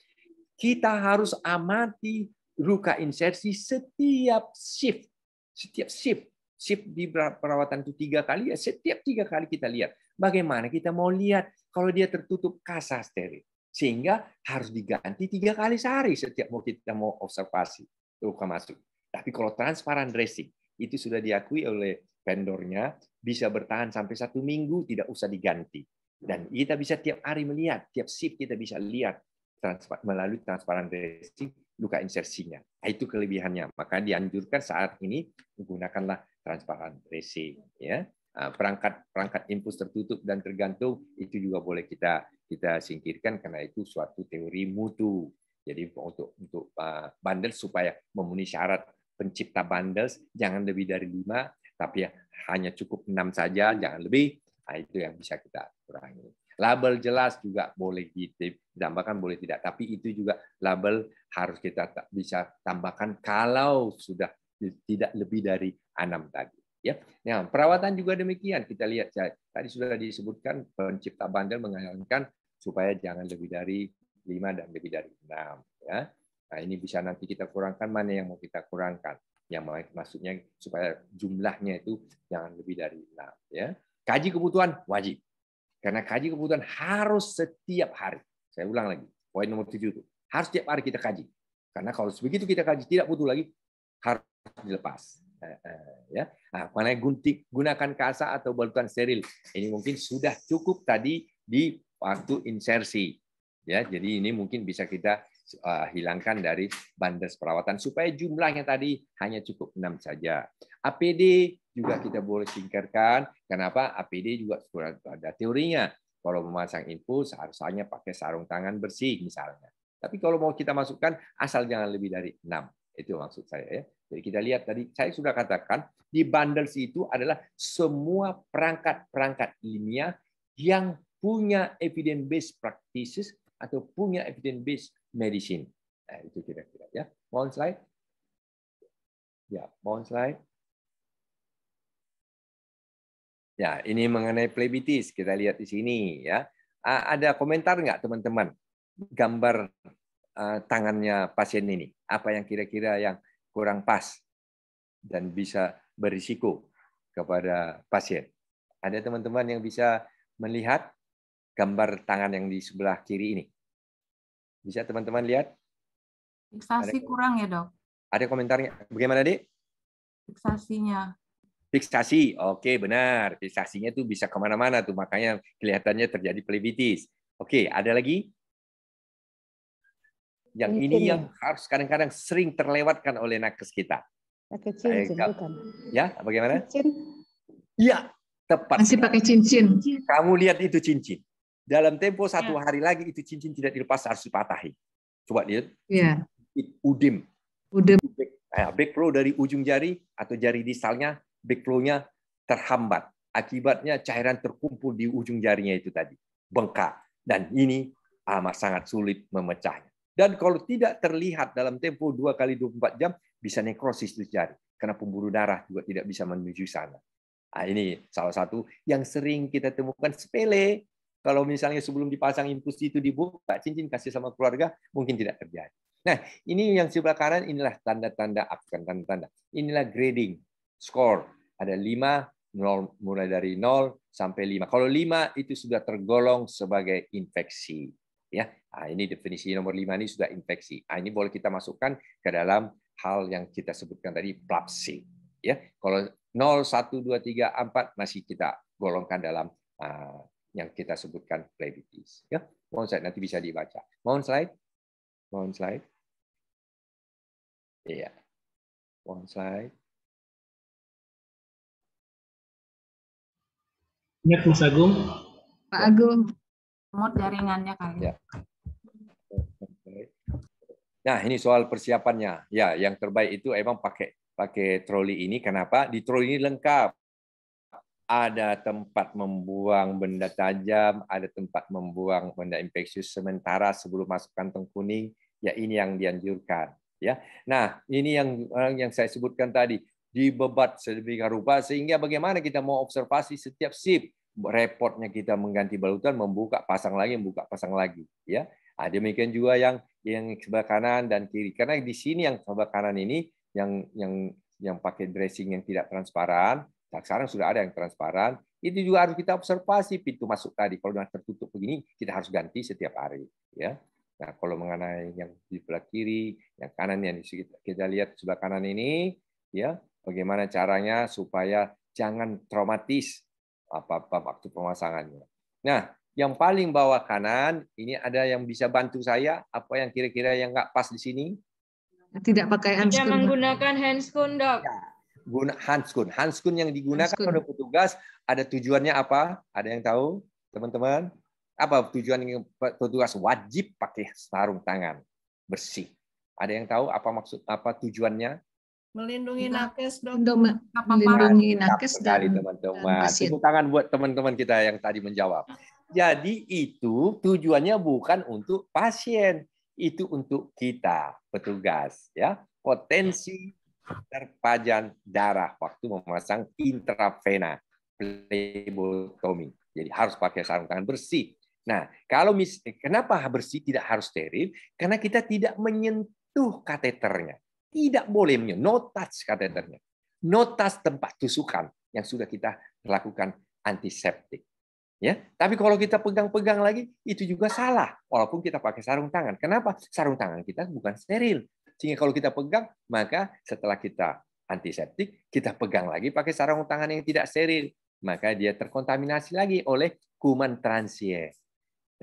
Kita harus amati luka insersi setiap shift. Setiap shift. Shift di perawatan itu tiga kali, ya setiap tiga kali kita lihat. Bagaimana kita mau lihat kalau dia tertutup kasar steril. Sehingga harus diganti tiga kali sehari setiap mau kita mau observasi luka masuk. Tapi kalau transparan dressing, itu sudah diakui oleh vendornya, bisa bertahan sampai satu minggu, tidak usah diganti. Dan kita bisa tiap hari melihat, tiap shift kita bisa lihat transpa melalui transparansi luka insersinya. Nah, itu kelebihannya. Maka dianjurkan saat ini menggunakanlah transparansi ya. Ah, perangkat perangkat impuls tertutup dan tergantung itu juga boleh kita kita singkirkan karena itu suatu teori mutu. Jadi untuk untuk ah, bandel supaya memenuhi syarat pencipta bundles jangan lebih dari lima tapi ya hanya cukup enam saja jangan lebih nah, itu yang bisa kita kurangi Label jelas juga boleh ditambahkan, boleh tidak. Tapi itu juga label harus kita bisa tambahkan kalau sudah tidak lebih dari enam tadi. Ya, nah perawatan juga demikian. Kita lihat tadi sudah disebutkan pencipta bandel mengajarkan supaya jangan lebih dari lima dan lebih dari enam. Ya, nah ini bisa nanti kita kurangkan mana yang mau kita kurangkan. Yang maksudnya supaya jumlahnya itu jangan lebih dari enam. Ya, kaji kebutuhan wajib karena kaji kebutuhan harus setiap hari. Saya ulang lagi, poin nomor tujuh itu. Harus setiap hari kita kaji. Karena kalau sebegitu kita kaji tidak butuh lagi, harus dilepas. Eh, eh, ya, nah, mengenai gunting, gunakan kasa atau balutan steril. Ini mungkin sudah cukup tadi di waktu insersi. Ya, jadi ini mungkin bisa kita Eh, hilangkan dari bandes perawatan supaya jumlahnya tadi hanya cukup enam saja. APD juga kita boleh singkirkan. Kenapa? APD juga ada teorinya. Kalau memasang infus seharusnya pakai sarung tangan bersih misalnya. Tapi kalau mau kita masukkan asal jangan lebih dari enam. Itu maksud saya ya. Jadi kita lihat tadi saya sudah katakan di bundles itu adalah semua perangkat-perangkat ilmiah yang punya evidence based practices atau punya evidence based medicine. Nah, itu kira-kira ya. Mohon slide. Ya, mohon slide. Ya, ini mengenai plebitis. Kita lihat di sini ya. Ada komentar nggak teman-teman? Gambar tangannya pasien ini. Apa yang kira-kira yang kurang pas dan bisa berisiko kepada pasien. Ada teman-teman yang bisa melihat gambar tangan yang di sebelah kiri ini? Bisa teman-teman lihat? Fiksasi ada, kurang ya, Dok? Ada komentarnya. Bagaimana, Dek? Fiksasinya. Fiksasi, oke benar. Fiksasinya tuh bisa kemana-mana tuh, makanya kelihatannya terjadi plebitis. Oke, ada lagi? Yang ini, ini yang harus kadang-kadang sering terlewatkan oleh nakes kita. Pakai cincin, bukan? Ya, bagaimana? Cincin. Iya, tepat. Masih pakai cincin. Kamu lihat itu cincin dalam tempo satu ya. hari lagi itu cincin tidak dilepas harus dipatahi. Coba lihat. Iya. Udim. Udim. Backflow eh, dari ujung jari atau jari distalnya, backflow-nya terhambat. Akibatnya cairan terkumpul di ujung jarinya itu tadi, bengkak. Dan ini amat sangat sulit memecahnya. Dan kalau tidak terlihat dalam tempo dua kali 24 jam, bisa nekrosis di jari. Karena pembuluh darah juga tidak bisa menuju sana. Nah, ini salah satu yang sering kita temukan sepele, kalau misalnya sebelum dipasang infus itu dibuka, cincin kasih sama keluarga mungkin tidak terjadi. Nah, ini yang sebelah kanan inilah tanda-tanda absen, tanda-tanda. Inilah grading, skor. Ada lima mulai dari nol sampai lima. Kalau lima itu sudah tergolong sebagai infeksi. ya nah, Ini definisi nomor lima ini sudah infeksi. Nah, ini boleh kita masukkan ke dalam hal yang kita sebutkan tadi, plapsi. Ya, kalau nol satu dua tiga empat masih kita golongkan dalam ah, yang kita sebutkan diabetes. Ya, mohon slide nanti bisa dibaca. Mohon slide, mohon slide. Iya, mohon slide. Ya, Mas Agung. Pak Agung, mod jaringannya kali. Ya. Nah, ini soal persiapannya. Ya, yang terbaik itu emang pakai pakai troli ini. Kenapa? Di troli ini lengkap ada tempat membuang benda tajam, ada tempat membuang benda infeksius sementara sebelum masuk kantong kuning, ya ini yang dianjurkan. Ya, nah ini yang eh, yang saya sebutkan tadi dibebat sedemikian rupa sehingga bagaimana kita mau observasi setiap sip reportnya kita mengganti balutan membuka pasang lagi membuka pasang lagi ya nah, demikian juga yang yang sebelah kanan dan kiri karena di sini yang sebelah kanan ini yang yang yang pakai dressing yang tidak transparan Nah, sekarang sudah ada yang transparan. Itu juga harus kita observasi pintu masuk tadi. Kalau sudah tertutup begini, kita harus ganti setiap hari. Ya. Nah, kalau mengenai yang di sebelah kiri, yang kanan yang kita lihat sebelah kanan ini, ya, bagaimana caranya supaya jangan traumatis apa, apa waktu pemasangannya. Nah, yang paling bawah kanan ini ada yang bisa bantu saya apa yang kira-kira yang nggak pas di sini? Tidak pakai handphone. Tidak menggunakan handphone, dok. Ya, guna handskun. Handskun yang digunakan handskun. oleh petugas ada tujuannya apa? Ada yang tahu, teman-teman? Apa tujuan yang petugas wajib pakai sarung tangan bersih? Ada yang tahu apa maksud apa tujuannya? Melindungi nakes dong dok. Melindungi nakes dari teman-teman. Tepuk tangan buat teman-teman kita yang tadi menjawab. Jadi itu tujuannya bukan untuk pasien, itu untuk kita petugas ya. Potensi terpajan darah waktu memasang intravena plebotomi. Jadi harus pakai sarung tangan bersih. Nah, kalau mis kenapa bersih tidak harus steril? Karena kita tidak menyentuh kateternya. Tidak boleh menyentuh, no touch kateternya. No touch tempat tusukan yang sudah kita lakukan antiseptik. Ya, tapi kalau kita pegang-pegang lagi itu juga salah walaupun kita pakai sarung tangan. Kenapa? Sarung tangan kita bukan steril, sehingga kalau kita pegang, maka setelah kita antiseptik, kita pegang lagi pakai sarung tangan yang tidak steril. Maka dia terkontaminasi lagi oleh kuman transien.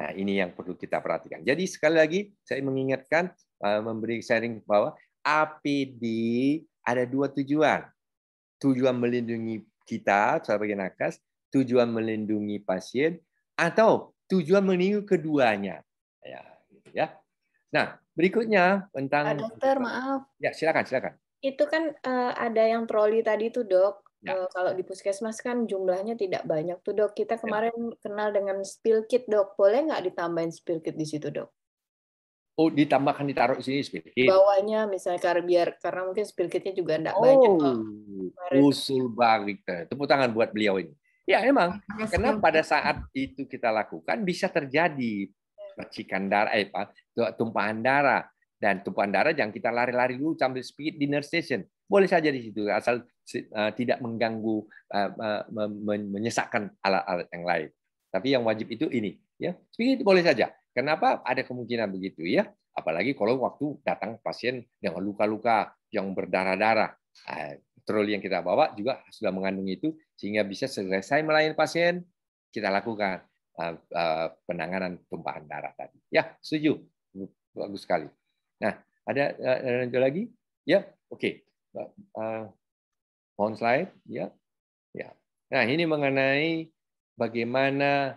Nah, ini yang perlu kita perhatikan. Jadi sekali lagi saya mengingatkan eh, memberi sharing bahwa APD ada dua tujuan. Tujuan melindungi kita sebagai nakes, tujuan melindungi pasien atau tujuan melindungi keduanya. Ya, gitu ya. Nah, berikutnya tentang uh, dokter maaf. Ya, silakan, silakan. Itu kan uh, ada yang troli tadi tuh, Dok. Ya. Uh, kalau di puskesmas kan jumlahnya tidak banyak tuh, Dok. Kita ya. kemarin ya. kenal dengan spill kit, Dok. Boleh nggak ditambahin spill kit di situ, Dok? Oh, ditambahkan ditaruh di sini spill kit. Bawahnya misalnya karena biar karena mungkin spill kitnya juga enggak oh, banyak. Oh, usul banget. Tepuk tangan buat beliau ini. Ya, emang. Karena pada saat itu kita lakukan bisa terjadi percikan darah, eh, tumpahan darah. Dan tumpahan darah jangan kita lari-lari dulu sambil speed dinner station. Boleh saja di situ, asal eh, tidak mengganggu, eh, eh, menyesakkan alat-alat yang lain. Tapi yang wajib itu ini. ya Speed boleh saja. Kenapa ada kemungkinan begitu ya? Apalagi kalau waktu datang pasien dengan luka-luka yang berdarah-darah. Troli yang kita bawa juga sudah mengandung itu, sehingga bisa selesai melayani pasien, kita lakukan. Eh, eh, penanganan tumpahan darah tadi. Ya, setuju. Bagus sekali. Nah, ada eh, lanjut lagi? Ya, oke. Okay. Uh, on slide. Ya, ya. Nah, ini mengenai bagaimana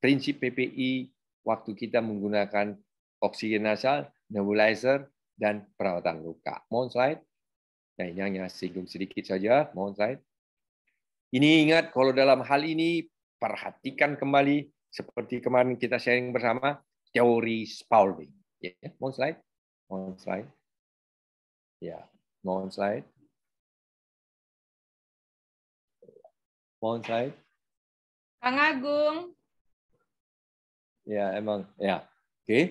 prinsip PPI waktu kita menggunakan oksigen nasal, nebulizer, dan perawatan luka. Mohon slide. Nah, ini hanya singgung sedikit saja. Mohon slide. Ini ingat kalau dalam hal ini perhatikan kembali seperti kemarin kita sharing bersama teori Spalding. Ya, yeah. mohon slide. Mohon slide. Ya, yeah. mohon slide. Mohon slide. Kang Agung. Ya, emang. Ya. Oke. Okay.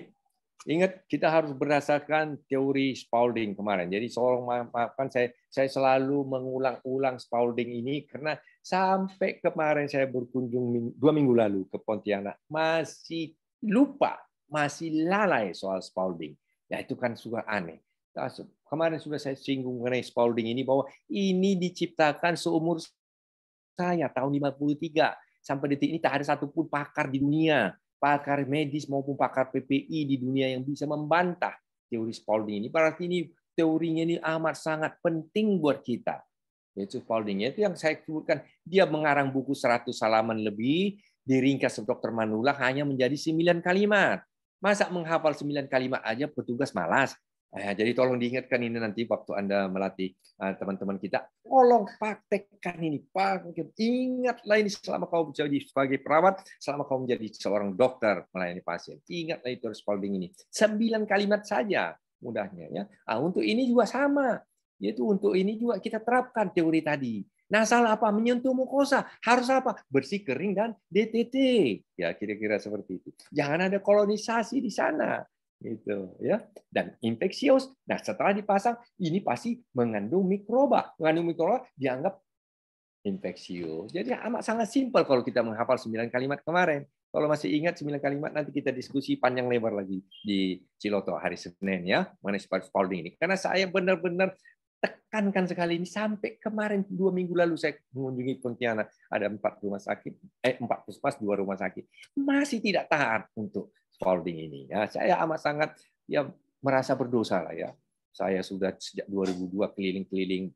Ingat kita harus berdasarkan teori Spalding kemarin. Jadi seorang maafkan saya saya selalu mengulang-ulang Spalding ini karena Sampai kemarin saya berkunjung dua minggu lalu ke Pontianak, masih lupa, masih lalai soal Spalding. Ya itu kan sudah aneh. Nah, kemarin sudah saya singgung mengenai Spalding ini bahwa ini diciptakan seumur saya tahun 53 sampai detik ini tak ada satupun pakar di dunia, pakar medis maupun pakar PPI di dunia yang bisa membantah teori Spalding ini. Berarti ini teorinya ini amat sangat penting buat kita yaitu foldingnya itu yang saya sebutkan dia mengarang buku 100 salaman lebih diringkas oleh Dr. Manula hanya menjadi 9 kalimat. Masa menghafal 9 kalimat aja petugas malas. Nah, jadi tolong diingatkan ini nanti waktu Anda melatih eh, teman-teman kita. Tolong praktekkan ini. Praktekkan. Ingatlah ini selama kau menjadi sebagai perawat, selama kau menjadi seorang dokter melayani pasien. Ingatlah itu Spalding ini. Sembilan kalimat saja mudahnya. ya. Nah, untuk ini juga sama. Yaitu untuk ini juga kita terapkan teori tadi. Nah, salah apa? Menyentuh mukosa. Harus apa? Bersih kering dan DTT. Ya, kira-kira seperti itu. Jangan ada kolonisasi di sana gitu ya dan infeksius nah setelah dipasang ini pasti mengandung mikroba mengandung mikroba dianggap infeksius jadi amat sangat simpel kalau kita menghafal 9 kalimat kemarin kalau masih ingat 9 kalimat nanti kita diskusi panjang lebar lagi di Ciloto hari Senin ya mengenai spalding ini karena saya benar-benar tekankan sekali ini sampai kemarin dua minggu lalu saya mengunjungi Pontianak ada empat rumah sakit eh empat puskesmas dua rumah sakit masih tidak taat untuk folding ini ya saya amat sangat ya merasa berdosa lah ya saya sudah sejak 2002 keliling-keliling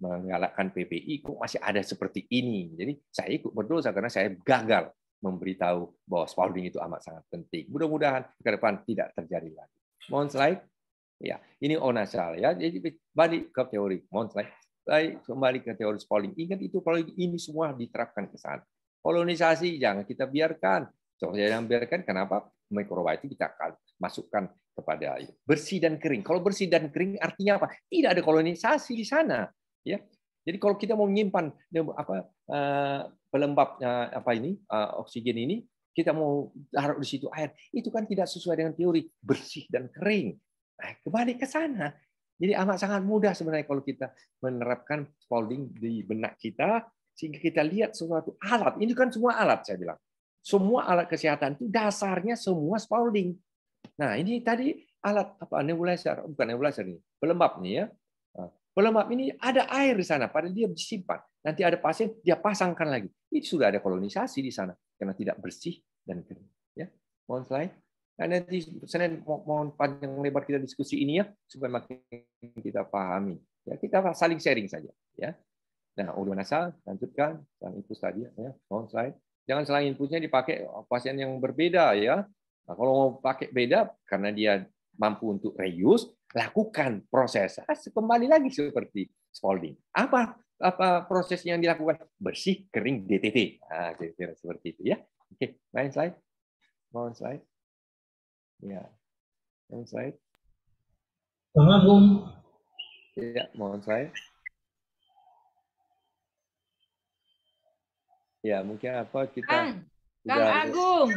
menggalakkan PPI kok masih ada seperti ini jadi saya ikut berdosa karena saya gagal memberitahu bahwa spalding itu amat sangat penting mudah-mudahan ke depan tidak terjadi lagi mohon slide Ya, ini onasal ya. Jadi balik ke teori Montaigne, baik kembali ke teori Spalding. Ingat itu kalau ini semua diterapkan ke sana. Kolonisasi jangan kita biarkan. Contohnya yang biarkan kenapa mikroba itu kita akan masukkan kepada air. Bersih dan kering. Kalau bersih dan kering artinya apa? Tidak ada kolonisasi di sana, ya. Jadi kalau kita mau menyimpan apa eh, pelembab eh, apa ini eh, oksigen ini kita mau taruh di situ air itu kan tidak sesuai dengan teori bersih dan kering Nah, eh, kembali ke sana. Jadi amat sangat mudah sebenarnya kalau kita menerapkan folding di benak kita sehingga kita lihat sesuatu alat. Ini kan semua alat saya bilang. Semua alat kesehatan itu dasarnya semua folding. Nah, ini tadi alat apa nebulizer, bukan nebulizer ini, pelembab nih ya. Ah, pelembab ini ada air di sana, pada dia disimpan. Nanti ada pasien, dia pasangkan lagi. Ini sudah ada kolonisasi di sana karena tidak bersih dan kering. Ya, mohon slide. Nah, nanti senin mohon panjang lebar kita diskusi ini ya, supaya makin kita pahami. Ya, kita saling sharing saja. Ya. Nah, udah nasal, lanjutkan, dan itu tadi ya, mohon slide. Jangan selain inputnya dipakai pasien yang berbeda ya. Nah, kalau mau pakai beda, karena dia mampu untuk reuse, lakukan proses kembali lagi seperti spalding. Apa apa proses yang dilakukan? Bersih, kering, DTT. Nah, seperti itu ya. Oke, lain slide. Mohon slide. Ya. mohon saya. Bang Agung. Ya, mohon saya. Ya, mungkin apa kita Kang, sudah, Kang Agung.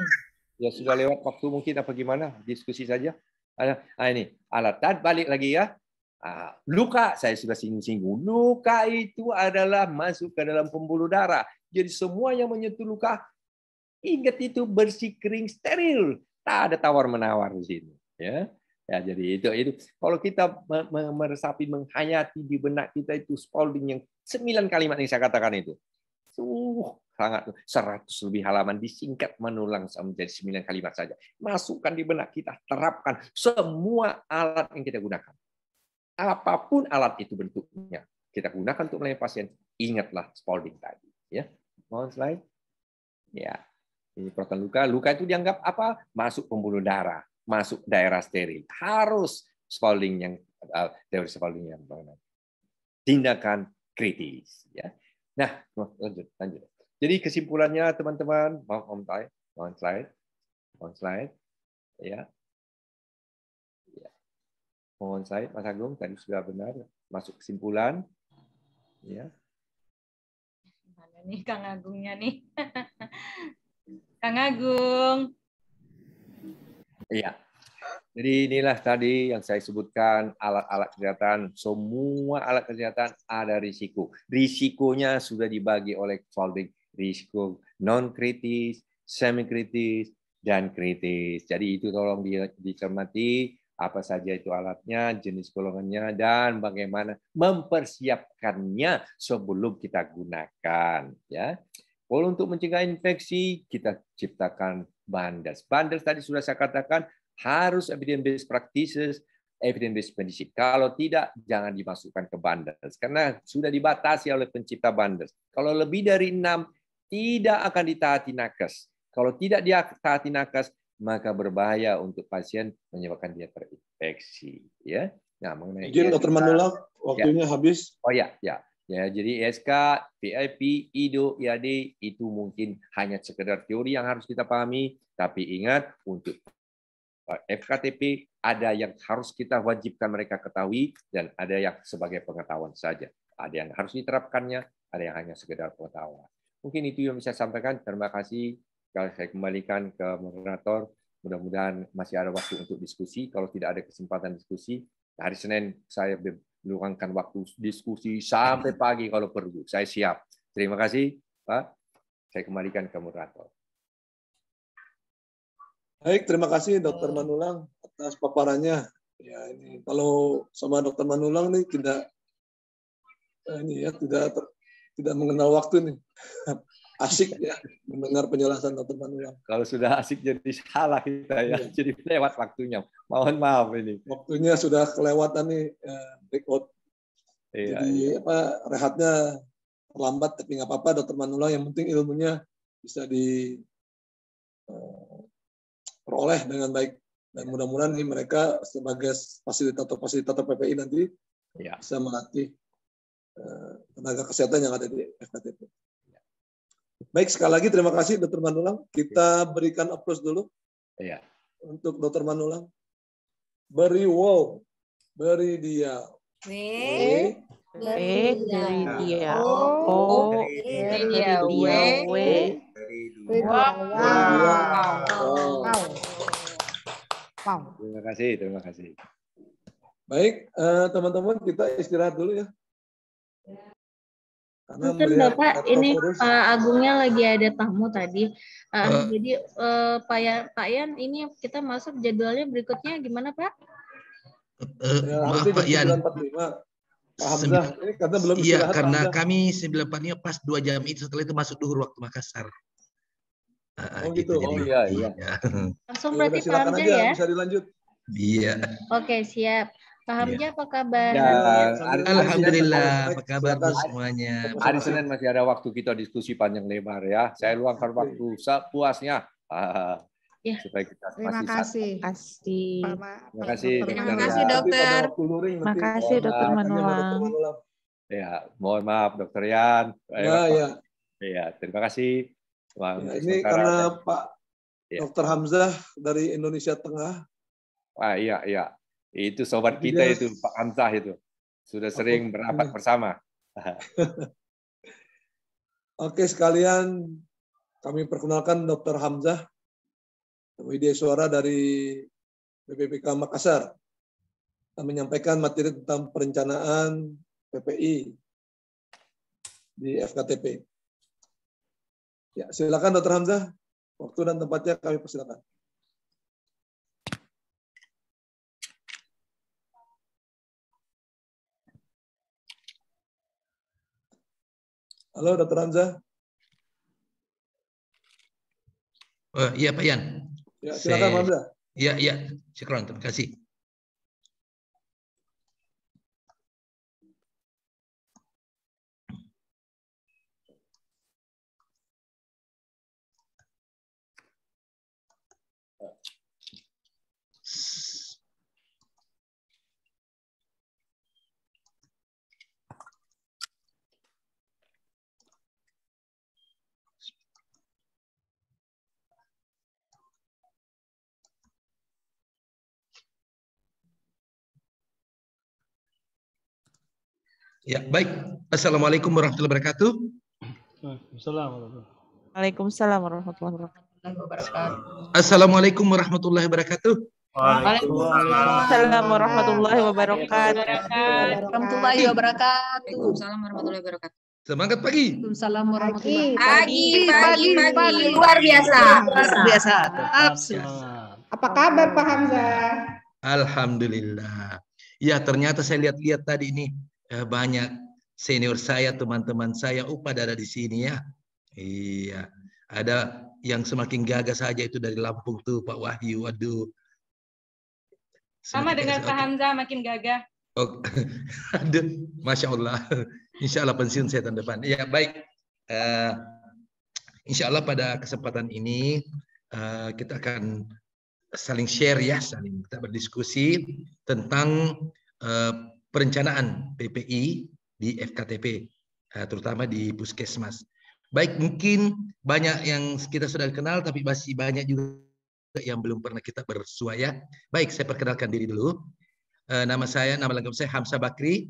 Ya sudah lewat waktu mungkin apa gimana? Diskusi saja. Ah, ini alatan balik lagi ya. Ah, luka saya sudah singgung-singgung. Luka itu adalah masuk ke dalam pembuluh darah. Jadi semua yang menyentuh luka ingat itu bersih kering steril. Tak ada tawar-menawar di sini. Ya. Ya, jadi itu itu kalau kita meresapi menghayati di benak kita itu Spalding yang sembilan kalimat yang saya katakan itu. tuh sangat seratus lebih halaman disingkat menulang menjadi sembilan kalimat saja. Masukkan di benak kita, terapkan semua alat yang kita gunakan. Apapun alat itu bentuknya, kita gunakan untuk melayani pasien, ingatlah Spalding tadi, ya. Mohon slide. Ya, menyebabkan luka. Luka itu dianggap apa? Masuk pembuluh darah, masuk daerah steril. Harus Spalding yang eh, teori Spalding yang tindakan kritis. Ya. Nah, lanjut, lanjut. Jadi kesimpulannya teman-teman, mau on slide, on slide, on slide, ya. ya. Mohon slide, Mas Agung tadi sudah benar masuk kesimpulan, ya. Mana nih Kang Agungnya nih? Kang Agung. Iya. Jadi inilah tadi yang saya sebutkan alat-alat kesehatan. Semua alat kesehatan ada risiko. Risikonya sudah dibagi oleh Folding. Risiko non-kritis, semi-kritis, dan kritis. Jadi itu tolong dicermati apa saja itu alatnya, jenis golongannya, dan bagaimana mempersiapkannya sebelum kita gunakan. Ya, kalau untuk mencegah infeksi, kita ciptakan banders. Banders tadi sudah saya katakan harus evidence-based practices, evidence-based medicine. Kalau tidak, jangan dimasukkan ke banders. Karena sudah dibatasi oleh pencipta banders. Kalau lebih dari enam, tidak akan ditaati nakes. Kalau tidak ditaati nakes, maka berbahaya untuk pasien menyebabkan dia terinfeksi. Ya. Nah, mengenai Jadi Dokter Manula, ya. waktunya ya. habis. Oh ya, ya. Ya, jadi SK, PIP, IDO, IAD itu mungkin hanya sekedar teori yang harus kita pahami, tapi ingat untuk eh, FKTP ada yang harus kita wajibkan mereka ketahui dan ada yang sebagai pengetahuan saja. Ada yang harus diterapkannya, ada yang hanya sekedar pengetahuan. Mungkin itu yang bisa saya sampaikan. Terima kasih. Kalau saya kembalikan ke moderator, mudah-mudahan masih ada waktu untuk diskusi. Kalau tidak ada kesempatan diskusi, hari Senin saya meluangkan waktu diskusi sampai hmm. pagi kalau perlu. Saya siap. Terima kasih, Pak. Saya kembalikan ke moderator. Baik, terima kasih Dokter hmm. Manulang atas paparannya. Ya ini kalau sama Dokter Manulang nih tidak eh, ini ya tidak tidak mengenal waktu nih. asik ya mendengar penjelasan teman teman ya. Kalau sudah asik jadi salah kita ya, iya. jadi lewat waktunya. Mohon maaf ini. Waktunya sudah kelewatan nih break eh, out. Iya, jadi iya. apa rehatnya terlambat tapi nggak apa-apa dokter Manula yang penting ilmunya bisa di eh, peroleh dengan baik dan iya. mudah-mudahan ini mereka sebagai fasilitator fasilitator PPI nanti ya. bisa melatih eh, tenaga kesehatan yang ada di FKTP. Baik, sekali lagi terima kasih Dr. Manulang. Kita berikan aplaus dulu. Iya. Untuk Dr. Manulang. Beri wow. Beri dia. We. Beri dia. Oh. Beri dia. We. Beri dia. Wow. Wow. Terima kasih, terima kasih. Baik, eh, teman-teman uh, teman -teman, kita istirahat dulu ya. Mungkin Bapak ini terus. Pak Agungnya lagi ada tamu tadi. Uh, uh. Jadi uh, Pak, ya, Pak Yan ini kita masuk jadwalnya berikutnya gimana Pak? Uh, ya, maaf Pak Yan. Pak karena belum Iya, karena Pak kami 945 pas 2 jam itu setelah itu masuk duhur waktu Makassar. Ah, ah, oh gitu, gitu. oh iya, iya. Langsung ya berarti Pak ya? Bisa dilanjut. Iya. Oke, okay, siap. Pak Hamzah iya. apa kabar? Ya, iya, Alhamdulillah, apa kabar semuanya? Hari Senin masih ada waktu kita diskusi panjang lebar ya. Saya iya, luangkan waktu sepuasnya. Ah, ya. supaya kita terima kasih. Pasti. Terima kasih. Terima kasih dokter. Terima kasih dokter Manulang. Ya, mohon maaf dokter Yan. Eh, ya, ya. Ya, terima kasih. Ya, ini karena Pak Dokter Hamzah dari Indonesia Tengah. Ah, iya, iya. Itu sobat kita itu Pak Amzah itu. Sudah sering berapat iya. bersama. Oke sekalian kami perkenalkan Dr. Hamzah Widya Suara dari BPPK Makassar menyampaikan materi tentang perencanaan PPI di FKTP. Ya, silakan Dr. Hamzah, waktu dan tempatnya kami persilakan. Halo, Dr. Hamzah. Uh, iya, Pak Yan. Ya, silakan, Saya... Hamzah. Iya, iya. Syukron, terima kasih. Ya, baik. Assalamualaikum warahmatullahi wabarakatuh. Waalaikumsalam warahmatullahi wabarakatuh. Assalamualaikum warahmatullahi wabarakatuh. Waalaikumsalam warahmatullahi wabarakatuh. Warahmatullahi wabarakatuh. Waalaikumsalam warahmatullahi wabarakatuh. Semangat pagi. Assalamualaikum. warahmatullahi wabarakatuh. Pagi, pagi, pagi. Luar biasa. Luar biasa. Apa kabar Pak Hamzah? Alhamdulillah. Ya ternyata saya lihat-lihat tadi ini Eh, banyak senior saya, teman-teman saya, upah oh, ada di sini ya. Iya, ada yang semakin gagah saja itu dari Lampung tuh Pak Wahyu. Waduh. Sama dengan Pak Hamzah makin gagah. Oh, aduh, masya Allah. Insya Allah pensiun saya tahun depan. Ya baik. Uh, insya Allah pada kesempatan ini uh, kita akan saling share ya, saling kita berdiskusi tentang uh, perencanaan PPI di FKTP, eh, terutama di puskesmas. Baik, mungkin banyak yang kita sudah kenal, tapi masih banyak juga yang belum pernah kita bersua ya. Baik, saya perkenalkan diri dulu. Eh, nama saya, nama lengkap saya Hamsa Bakri,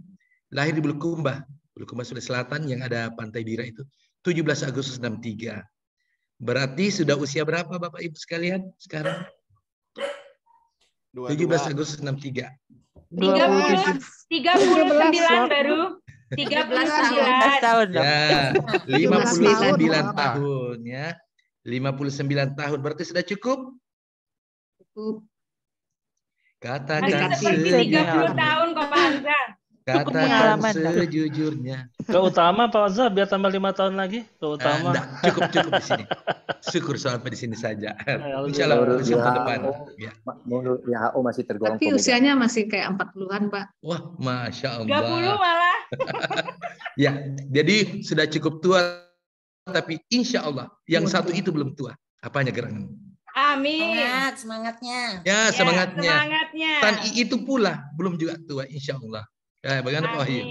lahir di Bulukumba, Bulukumba Sulawesi Selatan yang ada Pantai Bira itu, 17 Agustus 63. Berarti sudah usia berapa Bapak Ibu sekalian sekarang? 17 Agustus 63 tiga puluh sembilan baru. tiga belas tahun. Ya, lima puluh sembilan tahun ya. lima puluh sembilan tahun. Berarti sudah cukup? Cukup. Katakan seperti 30 tahun kok Pak Hamzah. Katakan sejujurnya. Ke utama Pak Oza biar tambah lima tahun lagi. Ke utama. Nah, eh, cukup cukup di sini. Syukur sampai di sini saja. Ya, insya Allah musim ya, depan. Oh, ya. ya. oh masih tergolong. Tapi usianya masih kayak empat puluhan Pak. Wah, masya Allah. Tiga puluh malah. ya, jadi sudah cukup tua. Tapi insya Allah yang satu itu belum tua. Apanya gerangan? Amin. Semangat, semangatnya. Ya, semangatnya. Ya, semangatnya. Tan itu pula belum juga tua, insya Allah. Eh, ya, bagaimana Pak Wahyu?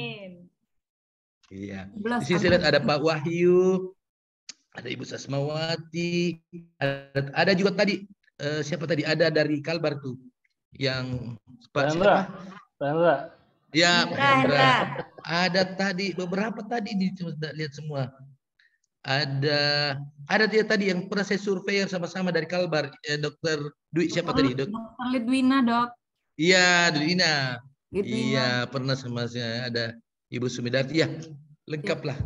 Iya. Di sini saya lihat ada Pak Wahyu, ada Ibu Sasmawati, ada, ada juga tadi eh, siapa tadi ada dari Kalbar tuh yang Pak Hendra. Pak Hendra. Ya, Pak Hendra. Ada tadi beberapa tadi di lihat semua. Ada ada dia tadi yang pernah saya survei sama-sama dari Kalbar, eh, Dokter Dwi siapa Dr. Oh, tadi? Dok? Dokter Lidwina, Dok. Iya, Lidwina. Gitu, iya, pernah sama saya ada Ibu Sumidarti. Iya, ya, lengkap lah.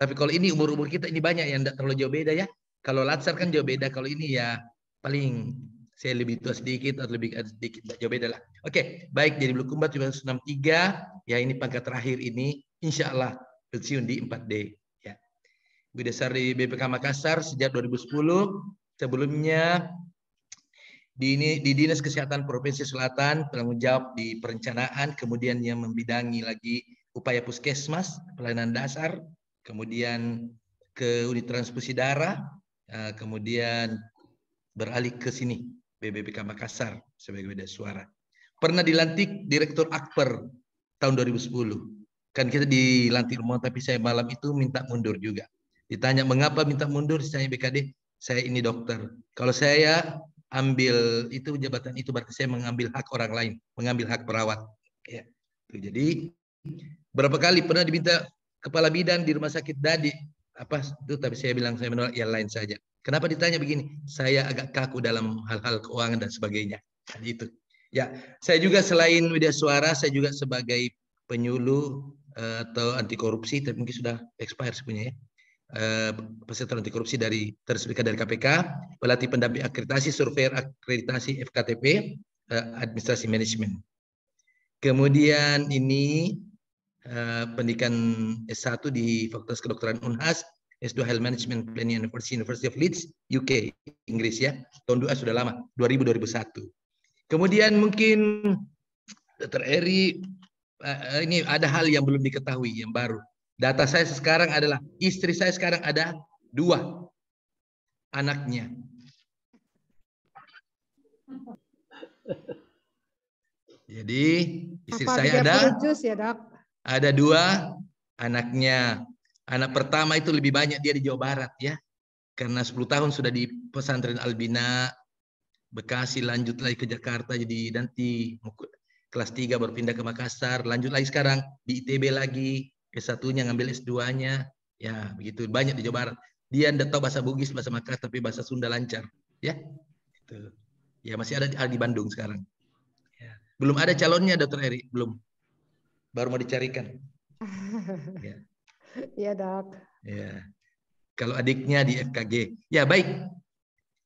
Tapi kalau ini umur-umur kita ini banyak yang tidak terlalu jauh beda ya. Kalau Latsar kan jauh beda. Kalau ini ya paling saya lebih tua sedikit atau lebih eh, sedikit tidak jauh beda lah. Oke, baik jadi belum kumbat 1963 ya ini pangkat terakhir ini insya Allah pensiun di 4D ya. Bidasar di BPK Makassar sejak 2010 sebelumnya di, ini di Dinas Kesehatan Provinsi Selatan penanggung jawab di perencanaan, kemudian yang membidangi lagi upaya puskesmas, pelayanan dasar, kemudian ke unit transfusi darah, eh, kemudian beralih ke sini BBPK Makassar sebagai beda suara. Pernah dilantik Direktur Akper tahun 2010. Kan kita dilantik rumah tapi saya malam itu minta mundur juga. Ditanya mengapa minta mundur, saya BKD, saya ini dokter. Kalau saya ambil itu jabatan itu berarti saya mengambil hak orang lain, mengambil hak perawat. Ya. Jadi berapa kali pernah diminta kepala bidan di rumah sakit Dadi apa itu tapi saya bilang saya menolak yang lain saja. Kenapa ditanya begini? Saya agak kaku dalam hal-hal keuangan dan sebagainya. Dan itu. Ya, saya juga selain media suara, saya juga sebagai penyuluh eh, atau anti korupsi, tapi mungkin sudah expired sebenarnya. Ya. Eh, peserta anti korupsi dari tersebut dari KPK, pelatih pendamping akreditasi, surveyor akreditasi FKTP, eh, administrasi manajemen. Kemudian ini eh, pendidikan S1 di Fakultas Kedokteran Unhas, S2 Health Management Planning University, University of Leeds, UK, Inggris ya. Tahun 2 sudah lama, 2000-2001. Kemudian mungkin Dr. Eri, ini ada hal yang belum diketahui, yang baru. Data saya sekarang adalah istri saya sekarang ada dua anaknya. Jadi istri saya ada ya, ada dua anaknya. Anak pertama itu lebih banyak dia di Jawa Barat ya. Karena 10 tahun sudah di pesantren Albina, Bekasi lanjut lagi ke Jakarta jadi nanti kelas 3 berpindah ke Makassar, lanjut lagi sekarang di ITB lagi, S1-nya, ngambil hmm. S2-nya. Ya, begitu. Banyak di Jawa Barat. Hmm. Dia tidak tahu bahasa Bugis, bahasa Makassar, tapi bahasa Sunda lancar. Ya, itu. Ya, masih ada di Bandung sekarang. Ya. Belum ada calonnya, Dokter Eri. Belum. Baru mau dicarikan. Ya, ya dok. Ya. Kalau adiknya di FKG. Ya, baik.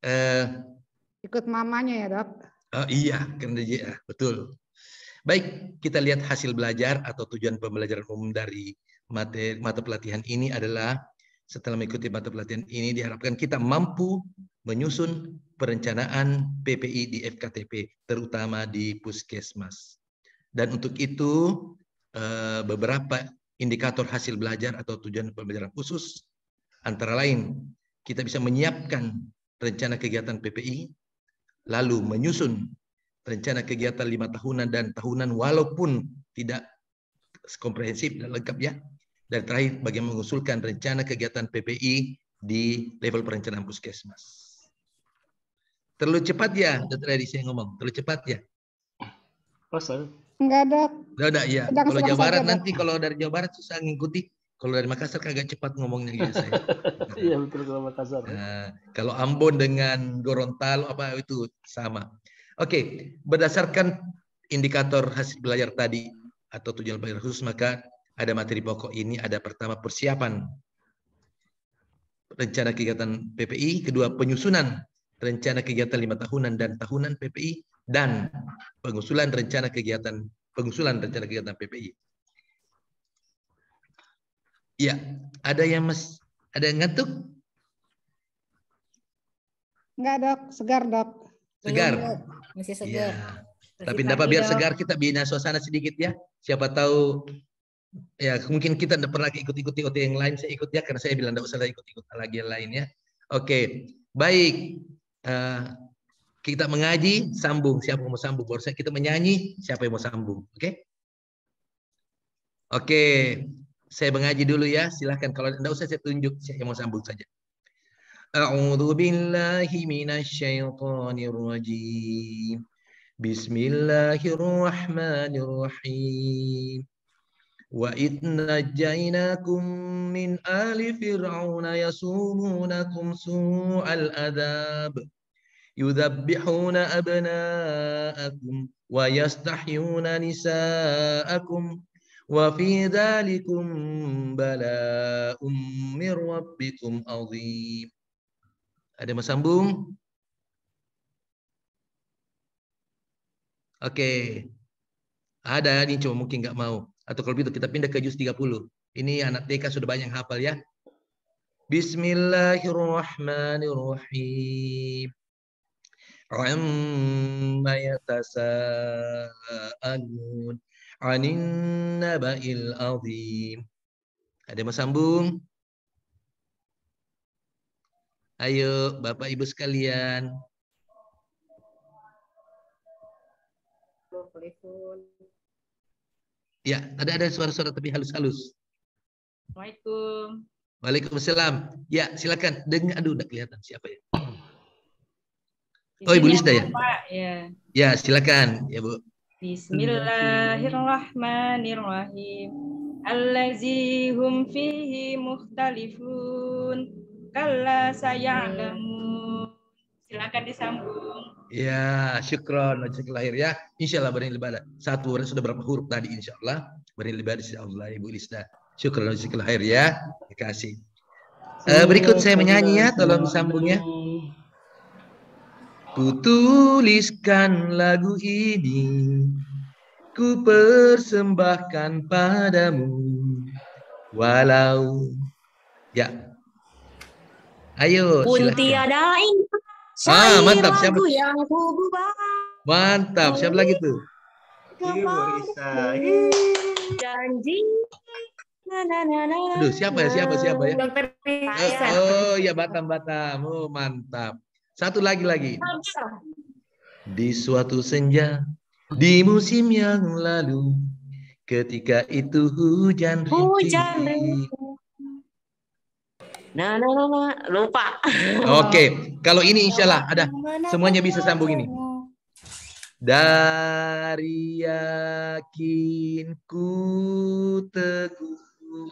Uh, Ikut mamanya ya, dok. Oh, iya, karena dia betul. Baik, kita lihat hasil belajar atau tujuan pembelajaran umum dari materi, mata pelatihan ini adalah setelah mengikuti mata pelatihan ini diharapkan kita mampu menyusun perencanaan PPI di FKTP, terutama di puskesmas. Dan untuk itu, eh, beberapa indikator hasil belajar atau tujuan pembelajaran khusus, antara lain kita bisa menyiapkan rencana kegiatan PPI, lalu menyusun rencana kegiatan lima tahunan dan tahunan walaupun tidak komprehensif dan lengkap ya. Dan terakhir bagaimana mengusulkan rencana kegiatan PPI di level perencanaan puskesmas. Terlalu cepat ya, Dr. tradisi yang ngomong. Terlalu cepat ya. Pasal. Oh, Enggak ada. Enggak ada ya. Sedang kalau Jawa Barat nanti kalau dari Jawa Barat susah ngikuti. Kalau dari Makassar kagak cepat ngomongnya gitu saya. Iya betul kalau Makassar. Nah, kalau Ambon dengan Gorontalo apa itu sama. Oke, berdasarkan indikator hasil belajar tadi atau tujuan belajar khusus maka ada materi pokok ini ada pertama persiapan rencana kegiatan PPI, kedua penyusunan rencana kegiatan lima tahunan dan tahunan PPI dan pengusulan rencana kegiatan pengusulan rencana kegiatan PPI. Ya, ada yang mas ada yang ngantuk? Enggak, Dok. Segar, Dok. Segar. masih segar. Ya. Tapi apa biar segar kita bina suasana sedikit ya. Siapa tahu ya mungkin kita tidak pernah ikut-ikut OT yang lain. Saya ikut ya karena saya bilang tidak usah ikut-ikut lagi yang lain ya. Oke, baik. Uh, kita mengaji, sambung. Siapa yang mau sambung? Baru saya kita menyanyi, siapa yang mau sambung? Oke? Oke, saya mengaji dulu ya. Silahkan kalau tidak usah saya tunjuk, saya mau sambung saja. أعوذ بالله من الشيطان الرجيم بسم الله الرحمن الرحيم وإذ نجيناكم من آل فرعون يسومونكم سوء الأذاب يذبحون أبناءكم ويستحيون نساءكم وفي ذلكم بلاء من ربكم عظيم Ada mau sambung? Oke. Okay. Ada ini cuma mungkin nggak mau. Atau kalau begitu kita pindah ke juz 30. Ini anak TK sudah banyak hafal ya. Bismillahirrahmanirrahim. Amma yatasa'alun 'anin naba'il 'adzim. Ada yang mau sambung? Ayo Bapak Ibu sekalian. Ya, ada ada suara-suara tapi halus-halus. Assalamualaikum. Waalaikumsalam. Ya, silakan. Dengar aduh udah kelihatan siapa ya. Oh, Ibu Lisda ya? ya. Ya, silakan ya, Bu. Bismillahirrahmanirrahim. Allazihum fihi muhtalifun kala saya kamu, Silakan disambung. Ya, syukron wajib lahir ya. Insya Allah lebih ibadah. Satu orang sudah berapa huruf tadi insya Allah. lebih ibadah insya Allah Ibu Lisna. Syukron wajib lahir ya. Terima kasih. Eh, berikut saya menyanyi ya, tolong sambungnya. Kutuliskan lagu ini, ku persembahkan padamu, walau ya Ayo. Pun silahkan. ingat. Ah, mantap. Siapa? Yang mantap. Siapa lagi tuh? Ibu Janji. Aduh, siapa ya? Siapa? Siapa ya? Eh, oh, oh ya Batam Batam. Oh, mantap. Satu lagi lagi. Di suatu senja di musim yang lalu ketika itu hujan rintik. Hujan rintik. Nah, nah, nah, nah. lupa. Oke, okay. kalau ini insya Allah ada semuanya bisa sambung ini. Dari yakinku teguh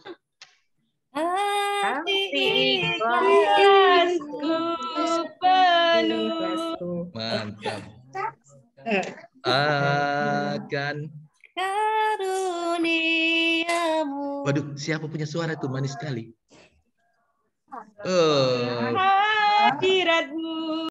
hatiku penuh mantap akan karuniamu waduh siapa punya suara tuh manis sekali Eh. Hadiratmu.